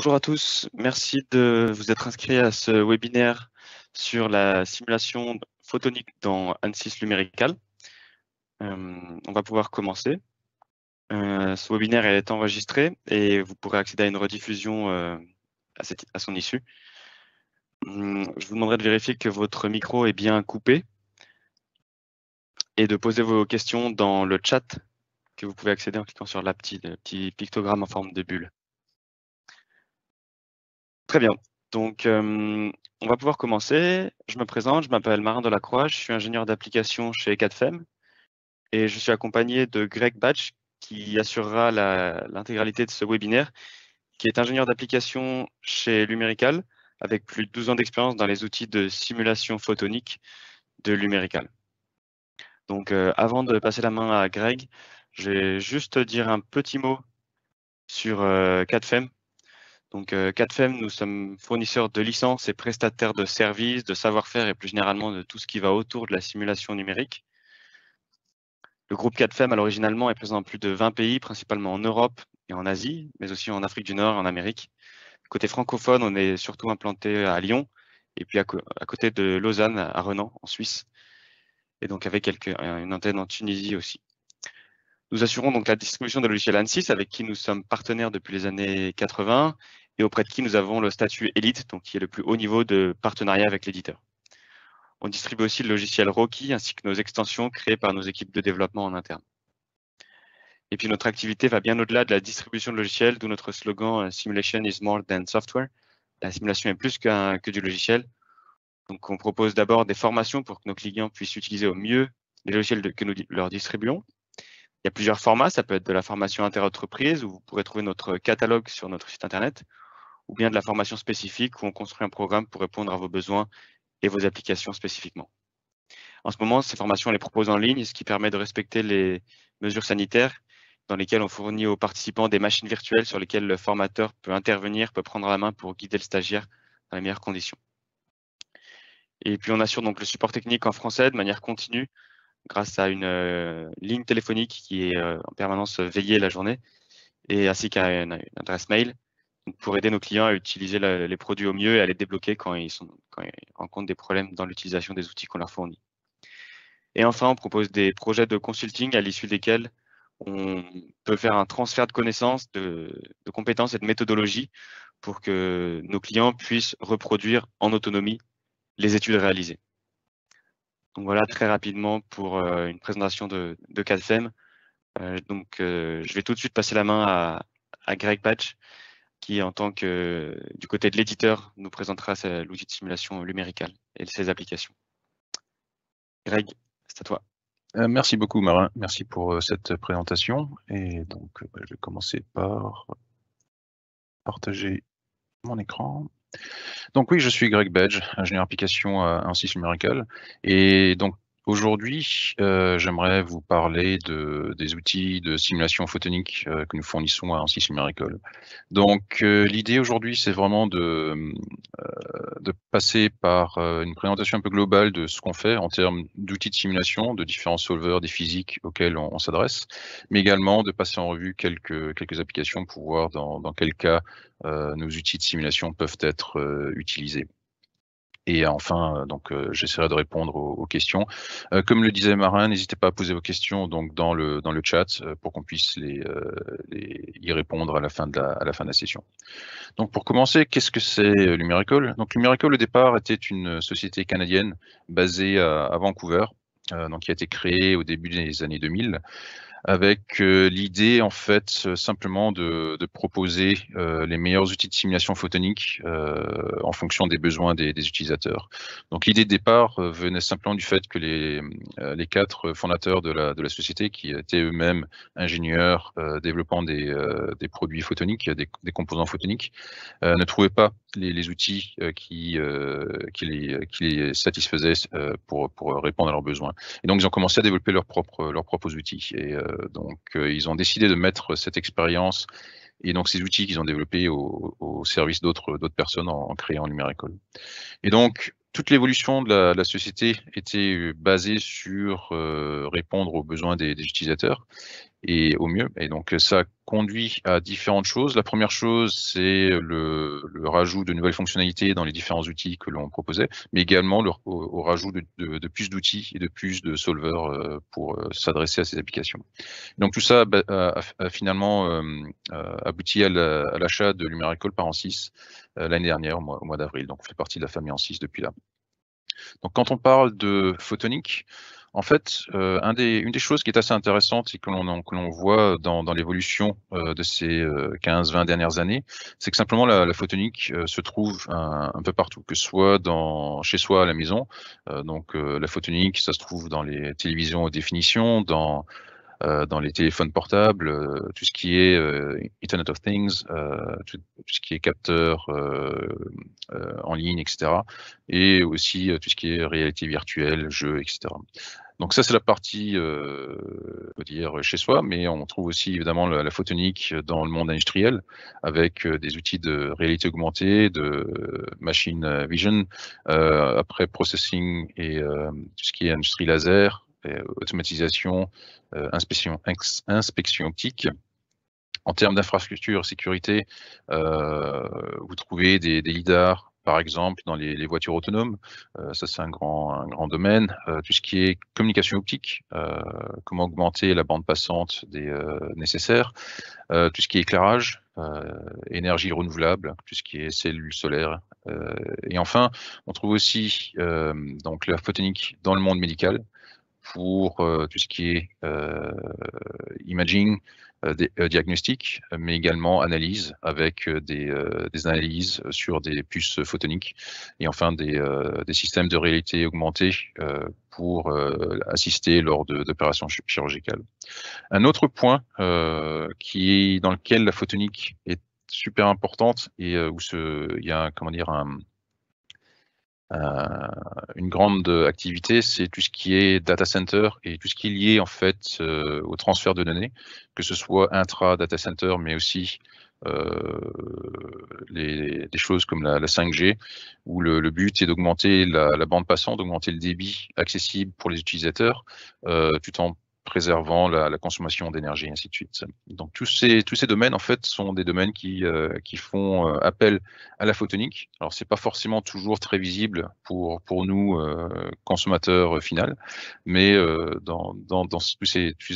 Bonjour à tous, merci de vous être inscrits à ce webinaire sur la simulation photonique dans ANSYS numérical. Euh, on va pouvoir commencer. Euh, ce webinaire est enregistré et vous pourrez accéder à une rediffusion euh, à, son issue. Hum, je vous demanderai de vérifier que votre micro est bien coupé et de poser vos questions dans le chat que vous pouvez accéder en cliquant sur la petite, le petit pictogramme en forme de bulle. Très bien. Donc, euh, on va pouvoir commencer. Je me présente, je m'appelle Marin Delacroix, je suis ingénieur d'application chez 4 et je suis accompagné de Greg Batch qui assurera l'intégralité de ce webinaire, qui est ingénieur d'application chez Lumerical avec plus de 12 ans d'expérience dans les outils de simulation photonique de Lumerical. Donc, euh, avant de passer la main à Greg, je vais juste dire un petit mot sur euh, donc, 4FEM, euh, nous sommes fournisseurs de licences et prestataires de services, de savoir-faire et plus généralement de tout ce qui va autour de la simulation numérique. Le groupe 4FEM, alors originalement, est présent dans plus de 20 pays, principalement en Europe et en Asie, mais aussi en Afrique du Nord et en Amérique. Côté francophone, on est surtout implanté à Lyon et puis à, côté de Lausanne, à Renan, en Suisse, et donc avec quelques, euh, une antenne en Tunisie aussi. Nous assurons donc la distribution de logiciels ANSYS avec qui nous sommes partenaires depuis les années 80 et auprès de qui nous avons le statut élite, donc qui est le plus haut niveau de partenariat avec l'éditeur. On distribue aussi le logiciel Rocky ainsi que nos extensions créées par nos équipes de développement en interne. Et puis notre activité va bien au-delà de la distribution de logiciels, d'où notre slogan euh, Simulation is more than software. La simulation est plus que du logiciel. Donc on propose d'abord des formations pour que nos clients puissent utiliser au mieux les logiciels que nous leur distribuons. Il y a plusieurs formats, ça peut être de la formation inter-entreprise où vous pourrez trouver notre catalogue sur notre site internet ou bien de la formation spécifique où on construit un programme pour répondre à vos besoins et vos applications spécifiquement. En ce moment, ces formations, on les propose en ligne, ce qui permet de respecter les mesures sanitaires dans lesquelles on fournit aux participants des machines virtuelles sur lesquelles le formateur peut intervenir, peut prendre la main pour guider le stagiaire dans les meilleures conditions. Et puis, on assure donc le support technique en français de manière continue grâce à une euh, ligne téléphonique qui est euh, en permanence veillée la journée, et ainsi qu'à une, adresse mail pour aider nos clients à utiliser les produits au mieux et à les débloquer quand ils, rencontrent des problèmes dans l'utilisation des outils qu'on leur fournit. Et enfin, on propose des projets de consulting à l'issue desquels on peut faire un transfert de connaissances, de, compétences et de méthodologies pour que nos clients puissent reproduire en autonomie les études réalisées. Donc voilà très rapidement pour euh, une présentation de, de euh, donc euh, je vais tout de suite passer la main à, à Greg Patch, qui, en tant que du côté de l'éditeur, nous présentera l'outil de simulation numérique et ses applications. Greg, c'est à toi. Euh, merci beaucoup, Marin. Merci pour euh, cette présentation. Et donc, euh, bah, je vais commencer par partager mon écran. Donc oui, je suis Greg Badge, ingénieur application à un numérical. Et donc Aujourd'hui, euh, j'aimerais vous parler de, des outils de simulation photonique euh, que nous fournissons à ANSYS École. Donc, euh, l'idée aujourd'hui, c'est vraiment de, de, passer par une présentation un peu globale de ce qu'on fait en termes d'outils de simulation, de différents solveurs des physiques auxquels on, s'adresse, mais également de passer en revue quelques, quelques applications pour voir dans, dans quel cas nos outils de simulation peuvent être utilisés. Et enfin, euh, donc, euh, j'essaierai de répondre aux, questions. Euh, comme le disait Marin, n'hésitez pas à poser vos questions donc, dans, le, dans le chat pour qu'on puisse les, y répondre à la, fin de la, à la fin de la session. Donc, pour commencer, qu'est-ce que c'est Lumiracle Donc, Lumiracle, au départ, était une société canadienne basée à, à Vancouver, donc, qui a été créée au début des années 2000 avec euh, l'idée en fait euh, simplement de, proposer euh, les meilleurs outils de simulation photonique en fonction des besoins des, utilisateurs. Donc l'idée de départ venait simplement du fait que les, les quatre fondateurs de la, de la société, qui étaient eux-mêmes ingénieurs développant des, des, produits photoniques, des, composants photoniques, ne trouvaient pas les, outils qui, qui, les, qui, les, satisfaisaient pour, pour, répondre à leurs besoins. Et donc ils ont commencé à développer leurs propres, leurs propres outils. Et, euh, donc, euh, ils ont décidé de mettre cette expérience et donc ces outils qu'ils ont développés au, service d'autres personnes en, en, créant Numéricole. Et donc, toute l'évolution de la, société était euh, basée sur euh, répondre aux besoins des, utilisateurs et au mieux. Et donc euh, ça conduit à différentes choses. La première chose, c'est le, rajout de nouvelles fonctionnalités dans les différents outils que l'on proposait, mais également au, rajout de, plus d'outils et de plus de solveurs pour s'adresser à ces applications. Donc tout ça bah, a, finalement abouti à l'achat de Lumerical par 6 euh, l'année dernière, au mois, d'avril. Donc, on fait partie de la famille en 6 depuis là. Donc, quand on parle de photonique, en fait, euh, une des choses qui est assez intéressante et que l'on voit dans, l'évolution euh, de ces 15-20 dernières années, c'est que simplement la, photonique se trouve un, peu partout, que ce soit dans, chez soi à la maison. donc la photonique, ça se trouve dans les télévisions aux définitions, dans euh, dans les téléphones portables, euh, tout ce qui est euh, Internet of Things, tout, ce qui est capteur en ligne, etc. Et aussi tout ce qui est réalité virtuelle, jeux, etc. Donc ça, c'est la partie, euh, dire, chez soi, mais on trouve aussi évidemment la, photonique dans le monde industriel, avec des outils de réalité augmentée, de machine vision, après processing et tout ce qui est industrie laser, euh, automatisation, euh, inspection, inspection optique. En termes d'infrastructure, sécurité, euh, vous trouvez des, des lidars, par exemple dans les, voitures autonomes, ça c'est un grand, un grand domaine. tout ce qui est communication optique, comment augmenter la bande passante des nécessaires, tout ce qui est éclairage, énergie renouvelable, tout ce qui est cellules solaires. et enfin, on trouve aussi donc la photonique dans le monde médical, pour euh, tout ce qui est euh, imaging, euh, des, diagnostic, mais également analyse avec des, analyses sur des puces photoniques et enfin des, systèmes de réalité augmentée pour assister lors d'opérations chirurgicales. Un autre point qui est dans lequel la photonique est super importante et où il y a comment dire, un, euh, une grande activité, c'est tout ce qui est data center et tout ce qui est lié en fait euh, au transfert de données, que ce soit intra data center, mais aussi euh, des les, choses comme la, 5G, où le, but est d'augmenter la, bande passante, d'augmenter le débit accessible pour les utilisateurs, tout en préservant la, consommation d'énergie, et ainsi de suite. Donc tous ces, tous ces domaines, en fait, sont des domaines qui, euh, qui font euh, appel à la photonique. Alors c'est pas forcément toujours très visible pour, pour nous, euh, consommateurs final, mais dans, dans, tous, ces, tous,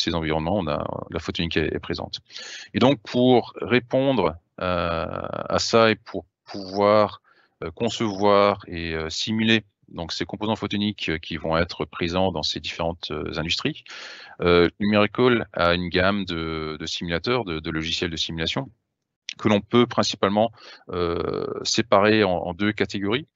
ces, environnements, on a, la photonique est, est présente. Et donc pour répondre à ça et pour pouvoir concevoir et simuler donc ces composants photoniques euh, qui vont être présents dans ces différentes euh, industries. Euh, Numerical a une gamme de, simulateurs, de, logiciels de simulation que l'on peut principalement séparer en, deux catégories.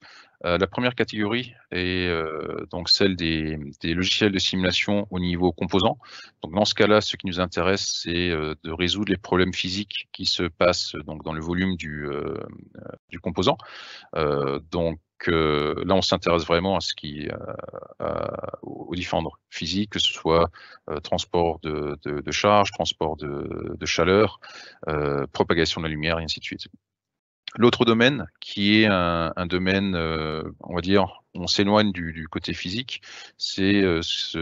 Euh, la première catégorie est euh, donc celle des, logiciels de simulation au niveau composant. Donc dans ce cas-là, ce qui nous intéresse, c'est euh, de résoudre les problèmes physiques qui se passent donc dans le volume du, composant. donc là, on s'intéresse vraiment à ce qui, aux physique, physiques, que ce soit transport de, charge, transport de, de chaleur, propagation de la lumière, et ainsi de suite. L'autre domaine, qui est un, domaine, euh, on va dire, on s'éloigne du, côté physique, c'est euh,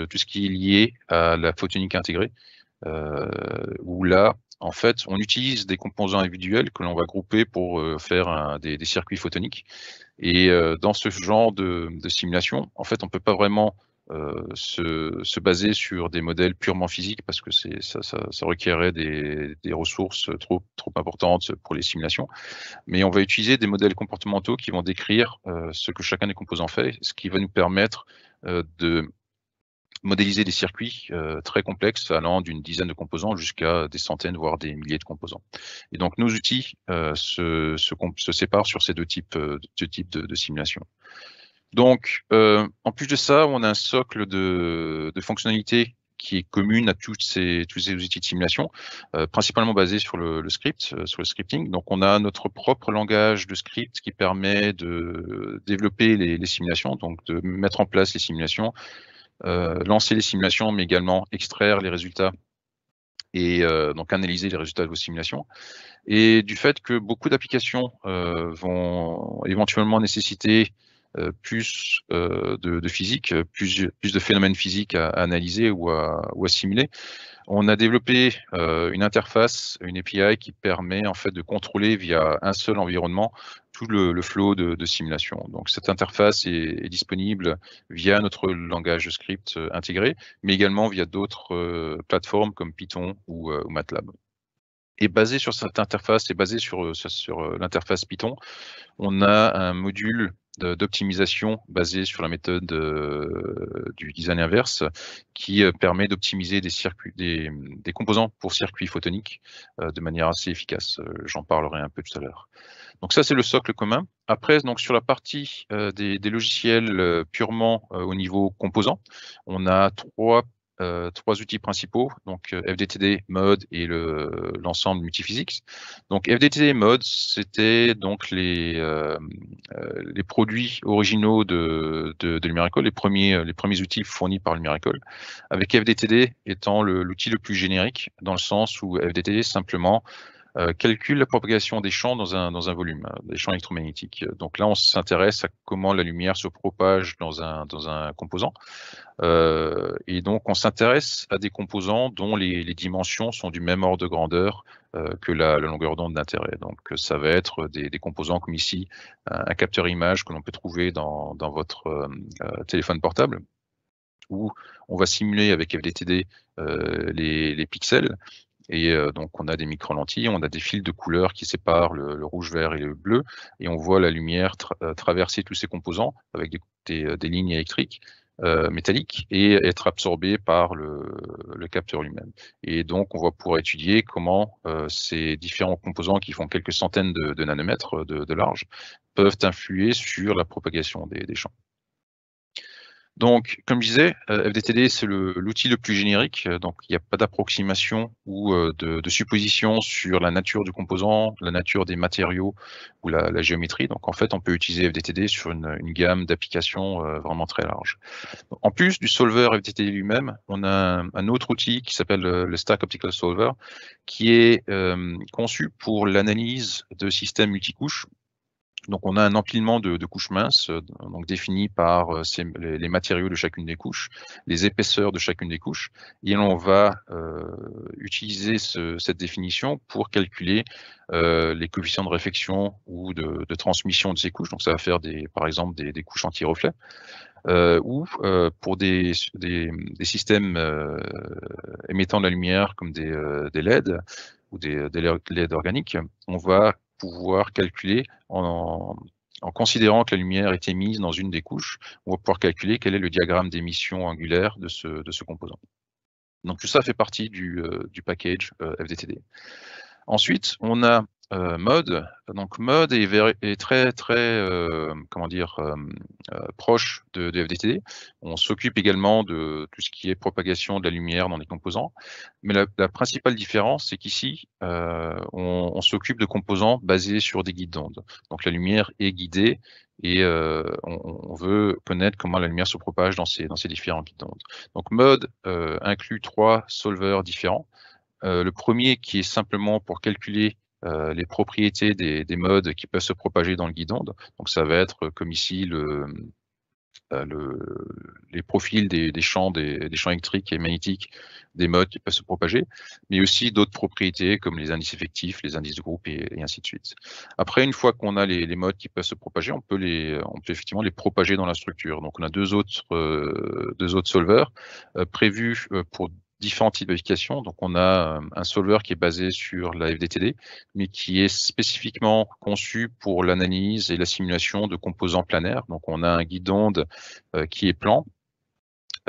tout ce qui est lié à la photonique intégrée, euh, où là, en fait, on utilise des composants individuels que l'on va grouper pour faire des, circuits photoniques. Et dans ce genre de, de, simulation, en fait, on ne peut pas vraiment euh, se, baser sur des modèles purement physiques parce que ça, ça, ça, des, ressources trop, trop importantes pour les simulations. Mais on va utiliser des modèles comportementaux qui vont décrire euh, ce que chacun des composants fait, ce qui va nous permettre euh, de modéliser des circuits très complexes allant d'une dizaine de composants jusqu'à des centaines, voire des milliers de composants. Et donc nos outils se, se, séparent sur ces deux types, de, de simulations. Donc, euh, en plus de ça, on a un socle de, fonctionnalités qui est commune à toutes ces, tous ces outils de simulation, euh, principalement basé sur le, script, euh, sur le scripting. Donc, on a notre propre langage de script qui permet de développer les, simulations, donc de mettre en place les simulations, lancer les simulations, mais également extraire les résultats et donc analyser les résultats de vos simulations. Et du fait que beaucoup d'applications vont éventuellement nécessiter euh, plus euh, de, de, physique, plus, de phénomènes physiques à, analyser ou à, ou simuler. On a développé euh, une interface, une API qui permet en fait de contrôler via un seul environnement tout le, le flow de, simulation. Donc cette interface est, disponible via notre langage script intégré, mais également via d'autres plateformes comme Python ou, ou MATLAB. Et basé sur cette interface et basé sur, sur, sur l'interface Python, on a un module d'optimisation basée sur la méthode euh, du design inverse qui euh, permet d'optimiser des, circuits, des, composants pour circuits photoniques euh, de manière assez efficace. J'en parlerai un peu tout à l'heure. Donc ça, c'est le socle commun. Après, donc sur la partie des, des, logiciels purement au niveau composant, on a trois euh, trois outils principaux, donc euh, FDTD, Mode et l'ensemble le, Multiphysics. Donc FDTD Mode, c'était donc les, euh, les produits originaux de, de, de, les premiers, les premiers outils fournis par le avec FDTD étant l'outil le, le, plus générique, dans le sens où FDTD simplement euh, calcule la propagation des champs dans un, volume, euh, des champs électromagnétiques. Euh, donc là, on s'intéresse à comment la lumière se propage dans un, dans un composant. et donc, on s'intéresse à des composants dont les, dimensions sont du même ordre de grandeur que la, longueur d'onde d'intérêt. Donc, ça va être des, composants comme ici, un, capteur image que l'on peut trouver dans, votre téléphone portable, où on va simuler avec FDTD les, les, pixels et euh, donc, on a des micro-lentilles, on a des fils de couleurs qui séparent le, rouge, vert et le bleu, et on voit la lumière euh, traverser tous ces composants avec des, euh, lignes électriques. métalliques et être absorbée par le, capteur lui-même. Et donc, on va pouvoir étudier comment ces différents composants qui font quelques centaines de, nanomètres de, large peuvent influer sur la propagation des champs. Donc, comme je disais, euh, FDTD, c'est l'outil le, plus générique, euh, donc il n'y a pas d'approximation ou euh, de, supposition sur la nature du composant, la nature des matériaux ou la, géométrie. Donc, en fait, on peut utiliser FDTD sur une, gamme d'applications vraiment très large. En plus du solver FDTD lui-même, on a un, autre outil qui s'appelle le, Stack Optical Solver, qui est conçu pour l'analyse de systèmes multicouches donc on a un empilement de, couches minces, euh, donc défini par euh, les, matériaux de chacune des couches, les épaisseurs de chacune des couches, et on va euh, utiliser cette définition pour calculer les coefficients de réflexion ou de, transmission de ces couches. Donc ça va faire des, par exemple des, couches anti reflets ou pour des, systèmes émettant de la lumière comme des, des LED ou des, LED organiques, on va pouvoir calculer en, en considérant que la lumière est émise dans une des couches, on va pouvoir calculer quel est le diagramme d'émission angulaire de ce, de ce, composant. Donc tout ça fait partie du, euh, du package euh, FDTD. Ensuite, on a euh, mode. Donc mode est, très très euh, comment dire euh, proche de, de, FDTD. On s'occupe également de tout ce qui est propagation de la lumière dans les composants. Mais la, principale différence, c'est qu'ici, on, s'occupe de composants basés sur des guides d'ondes. Donc la lumière est guidée et on, veut connaître comment la lumière se propage dans ces, dans ces différents guides d'ondes. Donc mode inclut trois solveurs différents. le premier qui est simplement pour calculer euh, les propriétés des, modes qui peuvent se propager dans le guidon. Donc ça va être comme ici le, euh, les profils des, champs, des, champs électriques et magnétiques des modes qui peuvent se propager, mais aussi d'autres propriétés comme les indices effectifs, les indices de groupe et, ainsi de suite. Après, une fois qu'on a les, modes qui peuvent se propager, on peut, les, on peut effectivement les propager dans la structure. Donc on a deux autres, euh, deux autres solvers prévus pour différents types d'applications. Donc, on a euh, un solver qui est basé sur la FDTD, mais qui est spécifiquement conçu pour l'analyse et la simulation de composants planaires. Donc, on a un guide d'onde euh, qui est plan,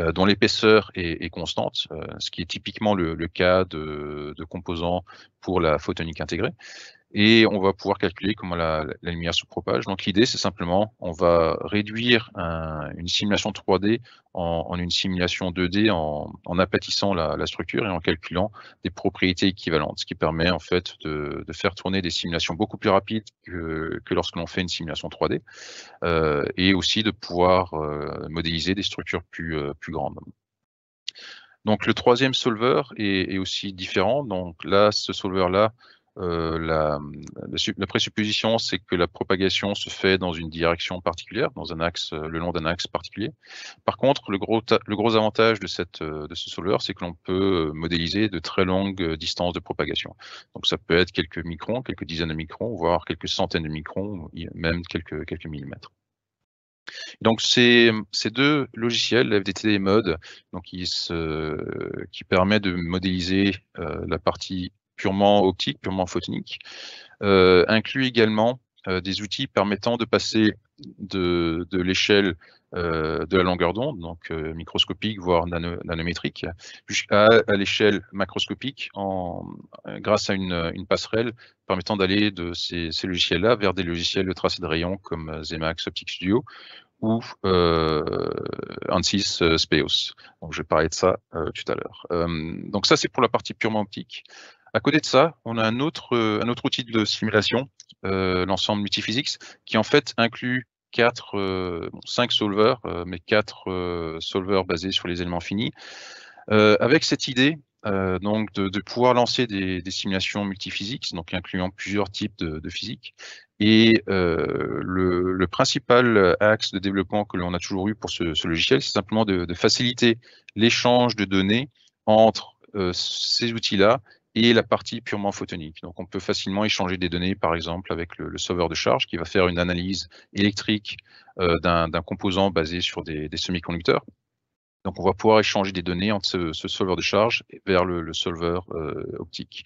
euh, dont l'épaisseur est, constante, ce qui est typiquement le, cas de, composants pour la photonique intégrée et on va pouvoir calculer comment la, lumière se propage. Donc l'idée, c'est simplement, on va réduire une simulation 3D en, une simulation 2D en, en la, structure et en calculant des propriétés équivalentes, ce qui permet en fait de, faire tourner des simulations beaucoup plus rapides que, lorsque l'on fait une simulation 3D, euh, et aussi de pouvoir euh, modéliser des structures euh, plus, grandes. Donc le troisième solver est, est aussi différent. Donc là, ce solver-là, euh, la, la, présupposition, c'est que la propagation se fait dans une direction particulière, dans un axe, euh, le long d'un axe particulier. Par contre, le gros, le gros avantage de, cette, euh, de ce solver, c'est que l'on peut euh, modéliser de très longues distances de propagation. Donc, ça peut être quelques microns, quelques dizaines de microns, voire quelques centaines de microns, même quelques, quelques millimètres. Donc ces, ces, deux logiciels, FDTD et Mode, donc qui, se, qui permet de modéliser la partie purement optique, purement photonique, euh, inclut également euh, des outils permettant de passer de, l'échelle euh, de la longueur d'onde, donc microscopique, voire nanométrique, jusqu'à à, l'échelle macroscopique en, grâce à une, passerelle permettant d'aller de ces, logiciels-là vers des logiciels de tracé de rayons comme Zemax Optic Studio ou ANSYS Speos. Donc, je vais parler de ça tout à l'heure. donc ça, c'est pour la partie purement optique. À côté de ça, on a un autre, euh, un autre outil de simulation, euh, l'ensemble Multiphysics, qui en fait inclut 4, 5 solvers, mais 4 euh, solveurs basés sur les éléments finis. avec cette idée donc de, pouvoir lancer des, simulations multiphysiques, donc incluant plusieurs types de, physique. Et le, principal axe de développement que l'on a toujours eu pour ce, logiciel, c'est simplement de faciliter l'échange de données entre ces outils-là et la partie purement photonique. Donc on peut facilement échanger des données, par exemple, avec le, sauveur de charge qui va faire une analyse électrique euh, d'un composant basé sur des semi-conducteurs donc, on va pouvoir échanger des données entre ce, solveur de charge vers le, solveur euh, optique.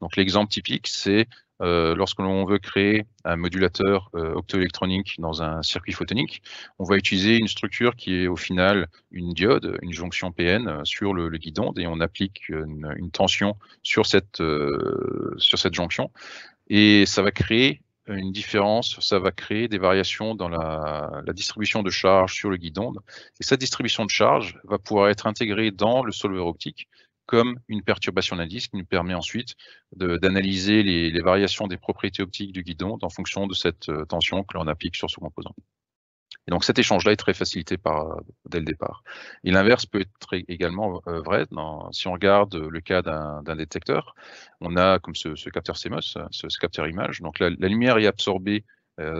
Donc, l'exemple typique, c'est euh, lorsque l'on veut créer un modulateur euh, optoélectronique dans un circuit photonique, on va utiliser une structure qui est au final une diode, une jonction PN sur le, guidon et on applique une, tension sur cette, sur cette jonction et ça va créer une différence, ça va créer des variations dans la, distribution de charge sur le guidon. Et cette distribution de charge va pouvoir être intégrée dans le solver optique comme une perturbation d'indice qui nous permet ensuite d'analyser les, les, variations des propriétés optiques du guidon en fonction de cette euh, tension que l'on applique sur ce composant. Et donc cet échange-là est très facilité par, euh, dès le départ. Et l'inverse peut être également euh, vrai. si on regarde euh, le cas d'un détecteur, on a comme ce, capteur CMOS, hein, ce, capteur image. Donc la, lumière est absorbée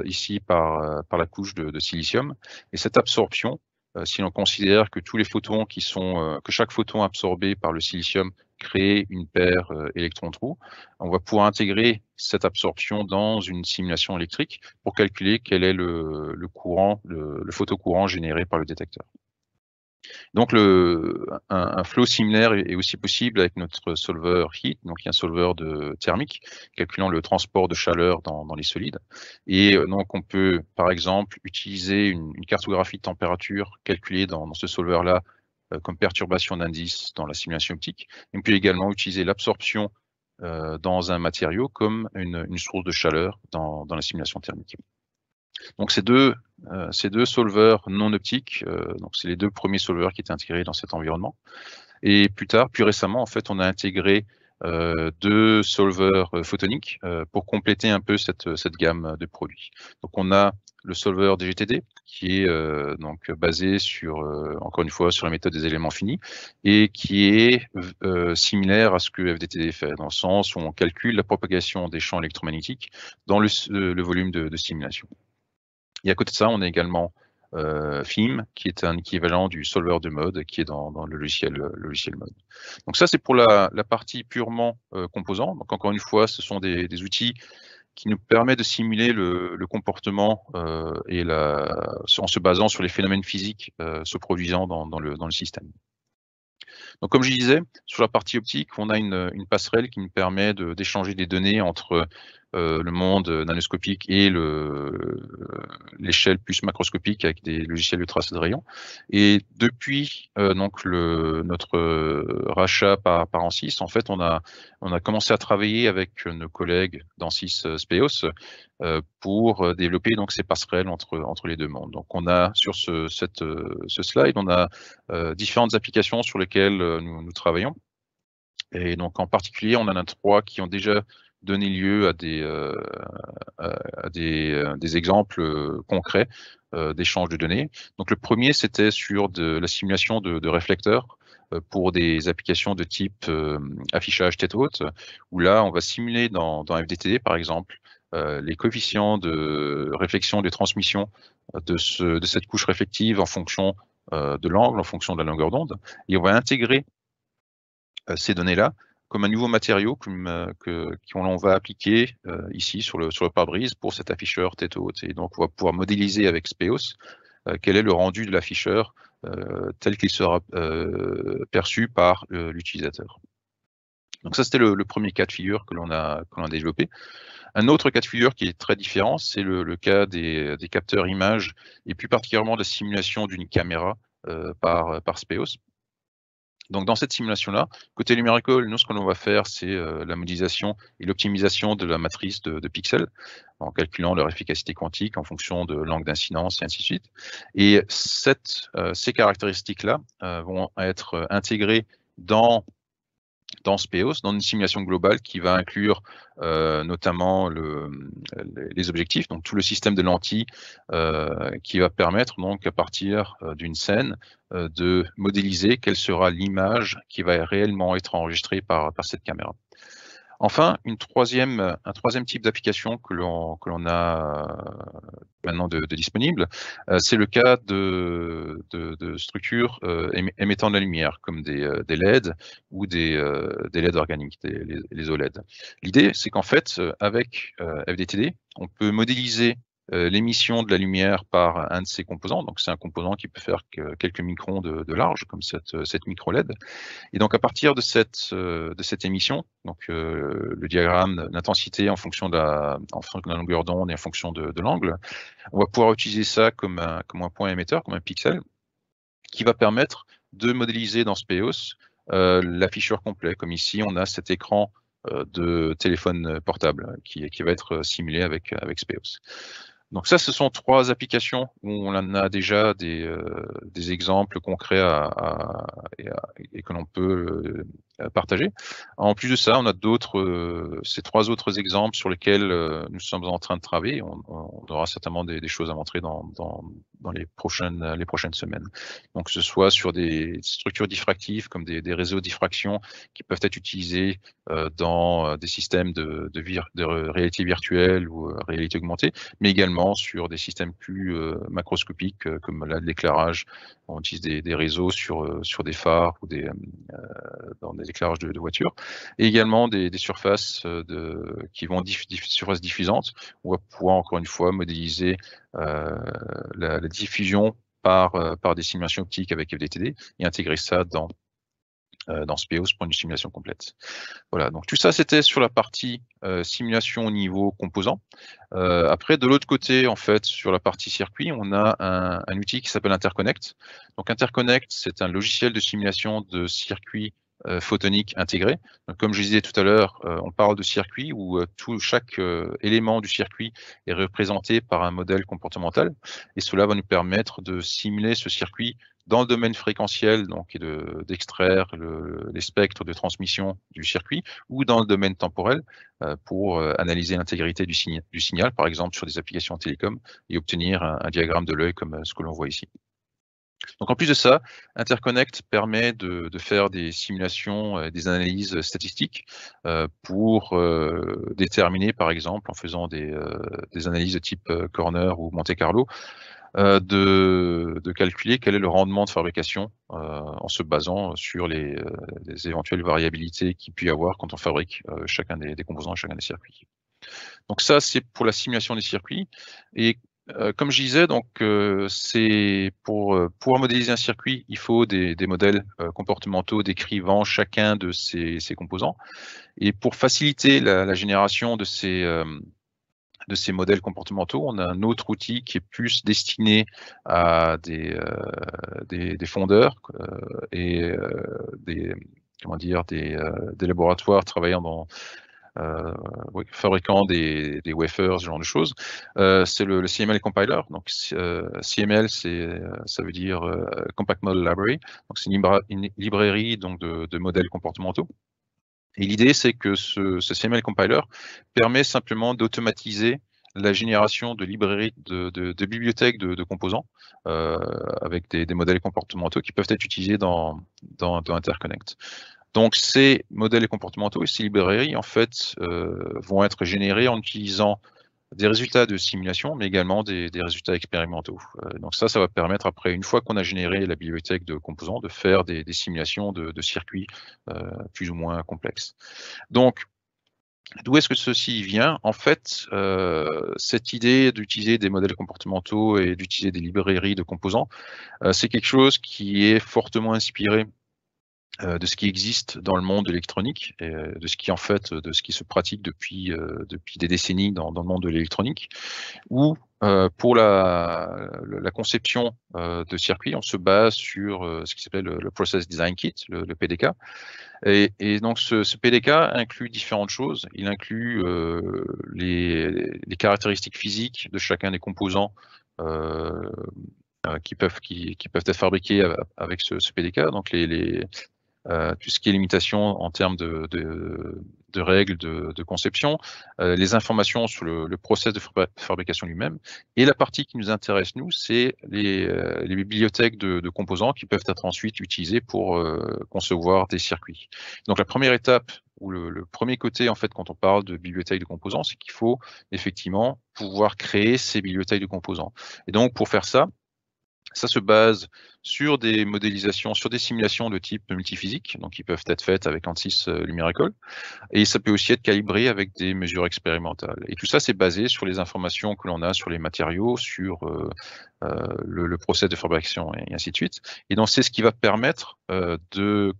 ici par, par la couche de, de silicium. Et cette absorption, si l'on considère que tous les photons qui sont, que chaque photon absorbé par le silicium créer une paire euh, électron-trou. On va pouvoir intégrer cette absorption dans une simulation électrique pour calculer quel est le, courant, le, photocourant généré par le détecteur. Donc un, un, flow similaire est aussi possible avec notre solver heat, donc un solver de thermique calculant le transport de chaleur dans, les solides. Et euh, donc on peut par exemple utiliser une, cartographie de température calculée dans, dans ce solver là euh, comme perturbation d'indice dans la simulation optique, et puis également utiliser l'absorption euh, dans un matériau comme une, source de chaleur dans, la simulation thermique. Donc ces deux, euh, ces deux solveurs non optiques, donc c'est les deux premiers solveurs qui étaient intégrés dans cet environnement. Et plus tard, plus récemment, en fait, on a intégré deux solveurs photoniques pour compléter un peu cette, cette gamme de produits. Donc on a le solveur DGTD qui est euh, donc basé sur, euh, encore une fois, sur la méthode des éléments finis et qui est euh, similaire à ce que FDTD fait, dans le sens où on calcule la propagation des champs électromagnétiques dans le, volume de, simulation. Et à côté de ça, on a également FIM, qui est un équivalent du solver de mode, qui est dans, le, logiciel, le logiciel mode. Donc ça, c'est pour la, partie purement composant. Donc encore une fois, ce sont des outils qui nous permet de simuler le, comportement euh, et la, en se basant sur les phénomènes physiques euh, se produisant dans, le, système. Donc, comme je disais, sur la partie optique, on a une, passerelle qui nous permet d'échanger des données entre euh, le monde euh, nanoscopique et euh, l'échelle plus macroscopique avec des logiciels de tracé de rayons. Et depuis donc le, notre rachat par, par ANSYS, en fait, on a, on a commencé à travailler avec nos collègues d'ANSYS Speos pour développer donc ces passerelles entre, entre les deux mondes. Donc on a sur ce, cette, ce slide, on a différentes applications sur lesquelles nous, nous travaillons. Et donc en particulier, on en a trois qui ont déjà donner lieu à des, euh, à des, euh, exemples euh, concrets d'échange de données. Donc le premier, c'était sur la simulation de, réflecteurs pour des applications de type affichage tête haute, où là, on va simuler dans, dans FDTD, par exemple, les coefficients de réflexion des transmissions de, ce, de cette couche réflective en fonction de l'angle, en fonction de la longueur d'onde, et on va intégrer ces données-là comme un nouveau matériau qu'on que, va appliquer euh, ici sur le, sur le pare-brise pour cet afficheur tête haute. Et donc, on va pouvoir modéliser avec Speos euh, quel est le rendu de l'afficheur euh, tel qu'il sera perçu par l'utilisateur. Donc ça, c'était le, premier cas de figure que l'on a, développé. Un autre cas de figure qui est très différent, c'est le, cas des, capteurs images et plus particulièrement de la simulation d'une caméra par, par Speos. Donc dans cette simulation-là, côté numérique, nous ce que l'on va faire, c'est euh, la modélisation et l'optimisation de la matrice de, pixels en calculant leur efficacité quantique en fonction de l'angle d'incidence et ainsi de suite. Et cette, euh, ces caractéristiques-là euh, vont être intégrées dans dans dans une simulation globale qui va inclure euh, notamment les objectifs, donc tout le système de lentilles euh, qui va permettre donc à partir euh, d'une scène de modéliser quelle sera l'image qui va réellement être enregistrée par cette caméra. Enfin, une troisième, un troisième type d'application que l'on a euh, maintenant de, disponible, euh, c'est le cas de, structures euh, émettant de la lumière, comme des, des LED ou des, LED organiques, les OLED. L'idée, c'est qu'en fait, avec FDTD, on peut modéliser euh, l'émission de la lumière par un de ces composants. Donc c'est un composant qui peut faire quelques microns de, large, comme cette, cette, micro LED. Et donc à partir de cette, euh, de cette émission, donc euh, le diagramme d'intensité en fonction de la, de la longueur d'onde et en fonction de, l'angle, on va pouvoir utiliser ça comme un, comme un point émetteur, comme un pixel, qui va permettre de modéliser dans Speos l'affichure l'afficheur complète. Comme ici, on a cet écran de téléphone portable qui, qui va être simulé avec, avec Speos. Donc ça, ce sont trois applications où on en a déjà des, euh, exemples concrets et, que l'on peut euh, partagé. En plus de ça, on a d'autres, euh, ces trois autres exemples sur lesquels euh, nous sommes en train de travailler. On, aura certainement des, choses à montrer dans, dans, les, prochaines, les prochaines semaines. Donc, que ce soit sur des structures diffractives, comme des, des réseaux diffraction qui peuvent être utilisés euh, dans des systèmes de, de, de réalité virtuelle ou réalité augmentée, mais également sur des systèmes plus macroscopiques, comme de l'éclairage. On utilise des, des réseaux sur, sur des phares ou des, dans des éclairages de, de voitures, et également des, surfaces euh, de, qui vont diff, surfaces diffusantes. On va pouvoir encore une fois modéliser euh, la, diffusion par, euh, par des simulations optiques avec FDTD et intégrer ça dans dans Speos pour une simulation complète. Voilà, donc tout ça c'était sur la partie simulation au niveau composant. après, de l'autre côté, en fait, sur la partie circuit, on a un, outil qui s'appelle Interconnect. Donc Interconnect, c'est un logiciel de simulation de circuits euh, photonique intégré. comme je disais tout à l'heure, euh, on parle de circuit où euh, tout, chaque élément du circuit est représenté par un modèle comportemental. Et cela va nous permettre de simuler ce circuit dans le domaine fréquentiel, donc, d'extraire les spectres de transmission du circuit, ou dans le domaine temporel pour analyser l'intégrité du, signal, par exemple sur des applications télécom, et obtenir un diagramme de l'œil comme ce que l'on voit ici. Donc en plus de ça, Interconnect permet de, faire des simulations, et euh, des analyses statistiques euh, pour euh, déterminer, par exemple, en faisant des, analyses de type Corner ou Monte Carlo, de, calculer quel est le rendement de fabrication en se basant sur les, éventuelles variabilités qu'il peut y avoir quand on fabrique chacun des, composants chacun des circuits. Donc ça, c'est pour la simulation des circuits. Et euh, comme je disais, donc euh, pour euh, pouvoir modéliser un circuit, il faut des, modèles comportementaux décrivant chacun de ces, composants. Et pour faciliter la, génération de ces, modèles comportementaux, on a un autre outil qui est plus destiné à des, fondeurs et des, des laboratoires travaillant dans euh, fabricant des, wafers, ce genre de choses, euh, c'est le, CML compiler. Donc CML, euh, ça veut dire Compact Model Library. Donc c'est une, librairie donc de, modèles comportementaux. Et l'idée, c'est que ce, CML compiler permet simplement d'automatiser la génération de librairies, de, bibliothèques de, composants avec des, modèles comportementaux qui peuvent être utilisés dans, dans Interconnect. Donc ces modèles comportementaux et ces librairies en fait euh, vont être générés en utilisant des résultats de simulation, mais également des, résultats expérimentaux. Euh, donc ça, ça va permettre après, une fois qu'on a généré la bibliothèque de composants, de faire des, simulations de, circuits euh, plus ou moins complexes. Donc, d'où est-ce que ceci vient En fait, cette idée d'utiliser des modèles comportementaux et d'utiliser des librairies de composants, c'est quelque chose qui est fortement inspiré euh, de ce qui existe dans le monde électronique, et euh, de ce qui en fait, euh, de ce qui se pratique depuis, depuis des décennies dans, le monde de l'électronique, où pour la, conception de circuits, on se base sur ce qui s'appelle le, Process Design Kit, le, PDK. Et, donc ce, PDK inclut différentes choses. Il inclut les, caractéristiques physiques de chacun des composants qui peuvent, qui, peuvent être fabriqués avec ce, PDK, donc les, euh, tout ce qui est limitation en termes de, règles de, conception, euh, les informations sur le, process de fabrication lui-même. Et la partie qui nous intéresse, nous, c'est les, euh, bibliothèques de, composants qui peuvent être ensuite utilisées pour concevoir des circuits. Donc la première étape ou le, le, premier côté, en fait, quand on parle de bibliothèque de composants, c'est qu'il faut effectivement pouvoir créer ces bibliothèques de composants. Et donc, pour faire ça, ça se base sur des modélisations, sur des simulations de type multiphysique, donc qui peuvent être faites avec ANSYS euh, Lumiracle, et ça peut aussi être calibré avec des mesures expérimentales. Et tout ça, c'est basé sur les informations que l'on a sur les matériaux, sur euh, euh, le, le, process de fabrication, et ainsi de suite. Et donc, c'est ce qui va permettre de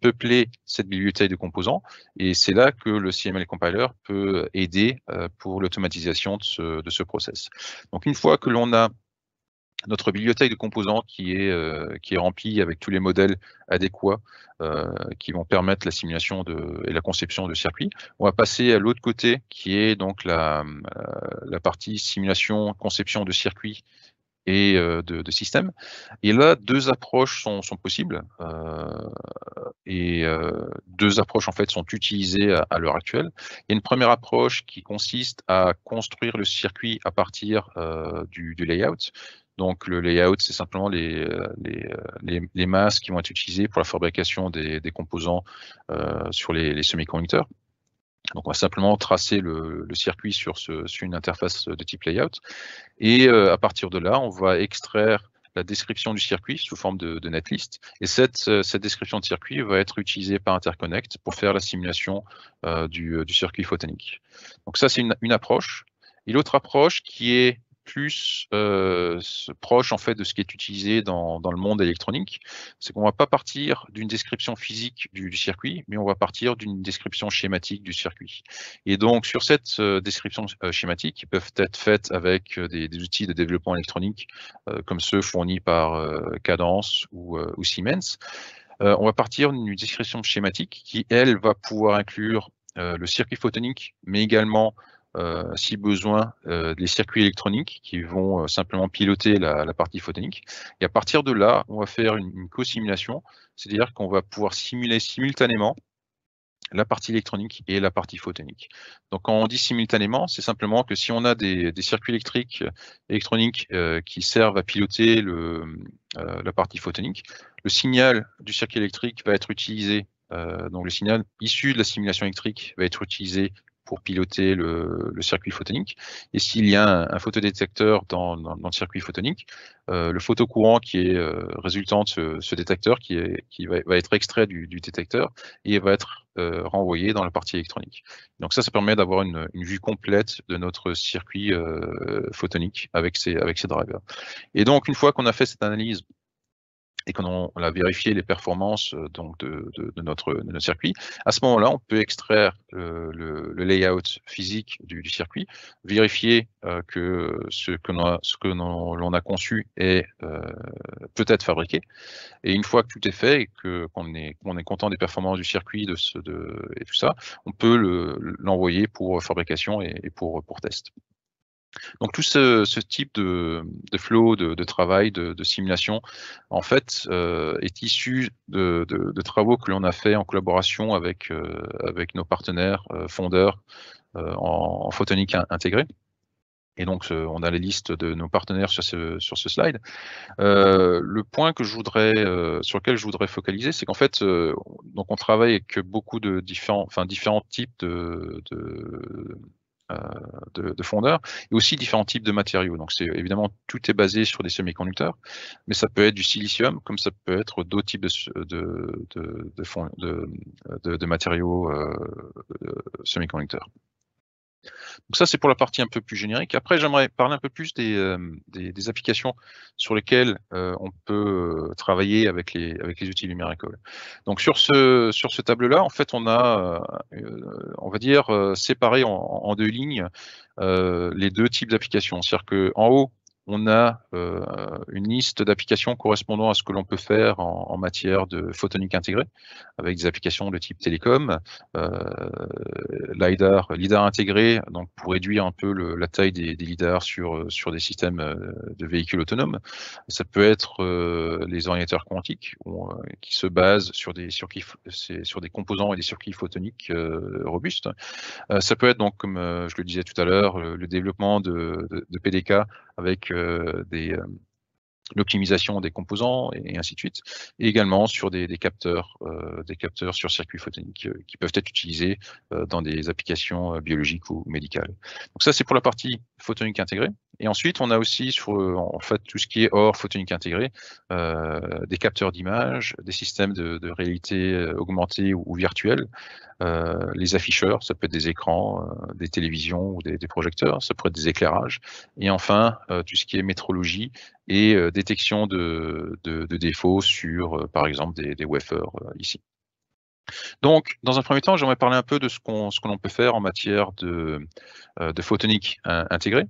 peupler cette bibliothèque de composants, et c'est là que le CML compiler peut aider pour l'automatisation de de ce process. Donc, une fois que l'on a notre bibliothèque de composants qui est, euh, qui est remplie avec tous les modèles adéquats euh, qui vont permettre la simulation de, et la conception de circuits. On va passer à l'autre côté qui est donc la, euh, la partie simulation, conception de circuits et de, de systèmes. Et là, deux approches sont, possibles et deux approches en fait sont utilisées à, l'heure actuelle. Il y a une première approche qui consiste à construire le circuit à partir du, du layout donc le layout, c'est simplement euh, euh, les, les, masses qui vont être utilisées pour la fabrication des, composants euh, sur les, semi-conducteurs. Donc on va simplement tracer le, circuit sur, une interface de type layout. Et à partir de là, on va extraire la description du circuit sous forme de, netlist. Et cette, description de circuit va être utilisée par Interconnect pour faire la simulation du, circuit photonique. Donc ça, c'est une, une approche. Et l'autre approche qui est plus euh, proche en fait de ce qui est utilisé dans, dans le monde électronique, c'est qu'on va pas partir d'une description physique du, circuit, mais on va partir d'une description schématique du circuit. Et donc sur cette euh, description euh, schématique, qui peuvent être faites avec des, outils de développement électronique comme ceux fournis par Cadence ou, Siemens, on va partir d'une description schématique qui elle va pouvoir inclure le circuit photonique, mais également euh, si besoin, euh, des circuits électroniques qui vont euh, simplement piloter la, partie photonique. Et à partir de là, on va faire une, co-simulation, c'est-à-dire qu'on va pouvoir simuler simultanément la partie électronique et la partie photonique. Donc quand on dit simultanément, c'est simplement que si on a des, circuits électriques, électroniques qui servent à piloter le, la partie photonique, le signal du circuit électrique va être utilisé, donc le signal issu de la simulation électrique va être utilisé pour piloter le, circuit photonique. Et s'il y a un, photodétecteur dans, le circuit photonique, euh, le photocourant qui est euh, résultant de ce, détecteur, qui, va, être extrait du, détecteur et va être euh, renvoyé dans la partie électronique. Donc ça, ça permet d'avoir une, vue complète de notre circuit photonique avec ces avec drivers. Et donc, une fois qu'on a fait cette analyse et qu'on a vérifié les performances euh, donc de, notre, circuit, à ce moment-là, on peut extraire le, layout physique du, circuit, vérifier euh, que ce que l'on a, conçu est euh, peut-être fabriqué. Et une fois que tout est fait et qu'on est, content des performances du circuit de ce, et tout ça, on peut l'envoyer pour fabrication et, et pour, pour test. Donc tout ce, type de, de flow de, travail, de, simulation, en fait, euh, est issu de, travaux que l'on a fait en collaboration avec, euh, avec nos partenaires euh, fondeurs en, photonique intégrée. Et donc, on a les listes de nos partenaires sur ce, slide. le point que je voudrais, sur lequel je voudrais focaliser, c'est qu'en fait, donc on travaille avec beaucoup de différents, enfin, différents types de, euh, de, fondeurs, et aussi différents types de matériaux. Donc c'est évidemment tout est basé sur des semi-conducteurs, mais ça peut être du silicium, comme ça peut être d'autres types de, matériaux semi-conducteurs. Donc ça, c'est pour la partie un peu plus générique. Après, j'aimerais parler un peu plus des, euh, applications sur lesquelles euh, on peut euh, travailler avec les, outils numériques. Donc sur ce, sur ce tableau-là, en fait, on a, on va dire, séparé en, en deux lignes les deux types d'applications. C'est-à-dire qu'en haut, on a euh, une liste d'applications correspondant à ce que l'on peut faire en, matière de photonique intégrée, avec des applications de type télécom, euh, LIDAR, intégré, donc pour réduire un peu la taille des, des LIDAR sur, sur des systèmes euh, de véhicules autonomes. Ça peut être les ordinateurs quantiques, qui se basent sur des, sur des composants et des circuits photoniques robustes. ça peut être, donc, comme je le disais tout à l'heure, le, développement de PDK avec euh, euh, l'optimisation des composants et ainsi de suite, et également sur des, capteurs, euh, des capteurs sur circuit photonique qui peuvent être utilisés dans des applications biologiques ou médicales. Donc ça, c'est pour la partie photonique intégrée. Et ensuite, on a aussi sur euh, en fait tout ce qui est hors photonique intégré, euh, des capteurs d'image, des systèmes de, réalité euh, augmentée ou, virtuelle, les afficheurs, ça peut être des écrans, des télévisions ou des, projecteurs, ça peut être des éclairages, et enfin tout ce qui est métrologie et détection de, défauts sur, par exemple, des, des wafers ici. Donc, dans un premier temps, j'aimerais parler un peu de ce que l'on peut faire en matière de, euh, photonique euh, intégrée.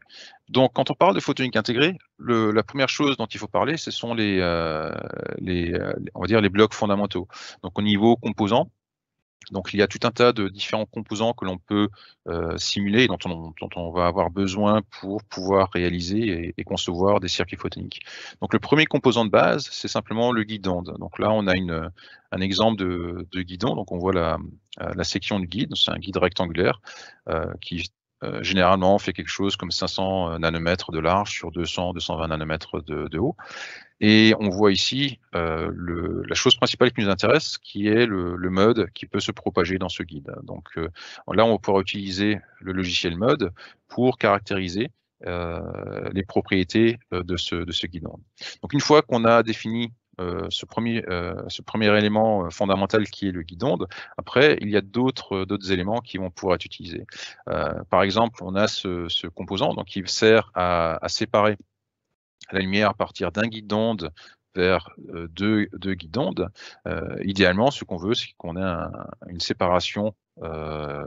Donc, quand on parle de photonique intégrée, la première chose dont il faut parler, ce sont les, euh, les, on dire les blocs fondamentaux. Donc, au niveau composant, donc il y a tout un tas de différents composants que l'on peut euh, simuler et dont on, va avoir besoin pour pouvoir réaliser et, concevoir des circuits photoniques. Donc le premier composant de base, c'est simplement le guidon. Donc là, on a une, un exemple de, guidon. Donc on voit euh, la, section de guide, c'est un guide rectangulaire euh, qui généralement fait quelque chose comme 500 nanomètres de large sur 200-220 nanomètres de haut. Et on voit ici euh, la chose principale qui nous intéresse, qui est le, mode qui peut se propager dans ce guide. Donc euh, là, on va pouvoir utiliser le logiciel mode pour caractériser euh, les propriétés de ce, de ce Donc une fois qu'on a défini ce, premier, ce premier élément fondamental qui est le guide-onde, Après, il y a d'autres éléments qui vont pouvoir être utilisés. par exemple, on a ce, composant donc, qui sert à, à séparer la lumière à partir d'un guide d'onde vers euh, deux, deux d'onde. Euh, idéalement, ce qu'on veut, c'est qu'on ait une séparation euh,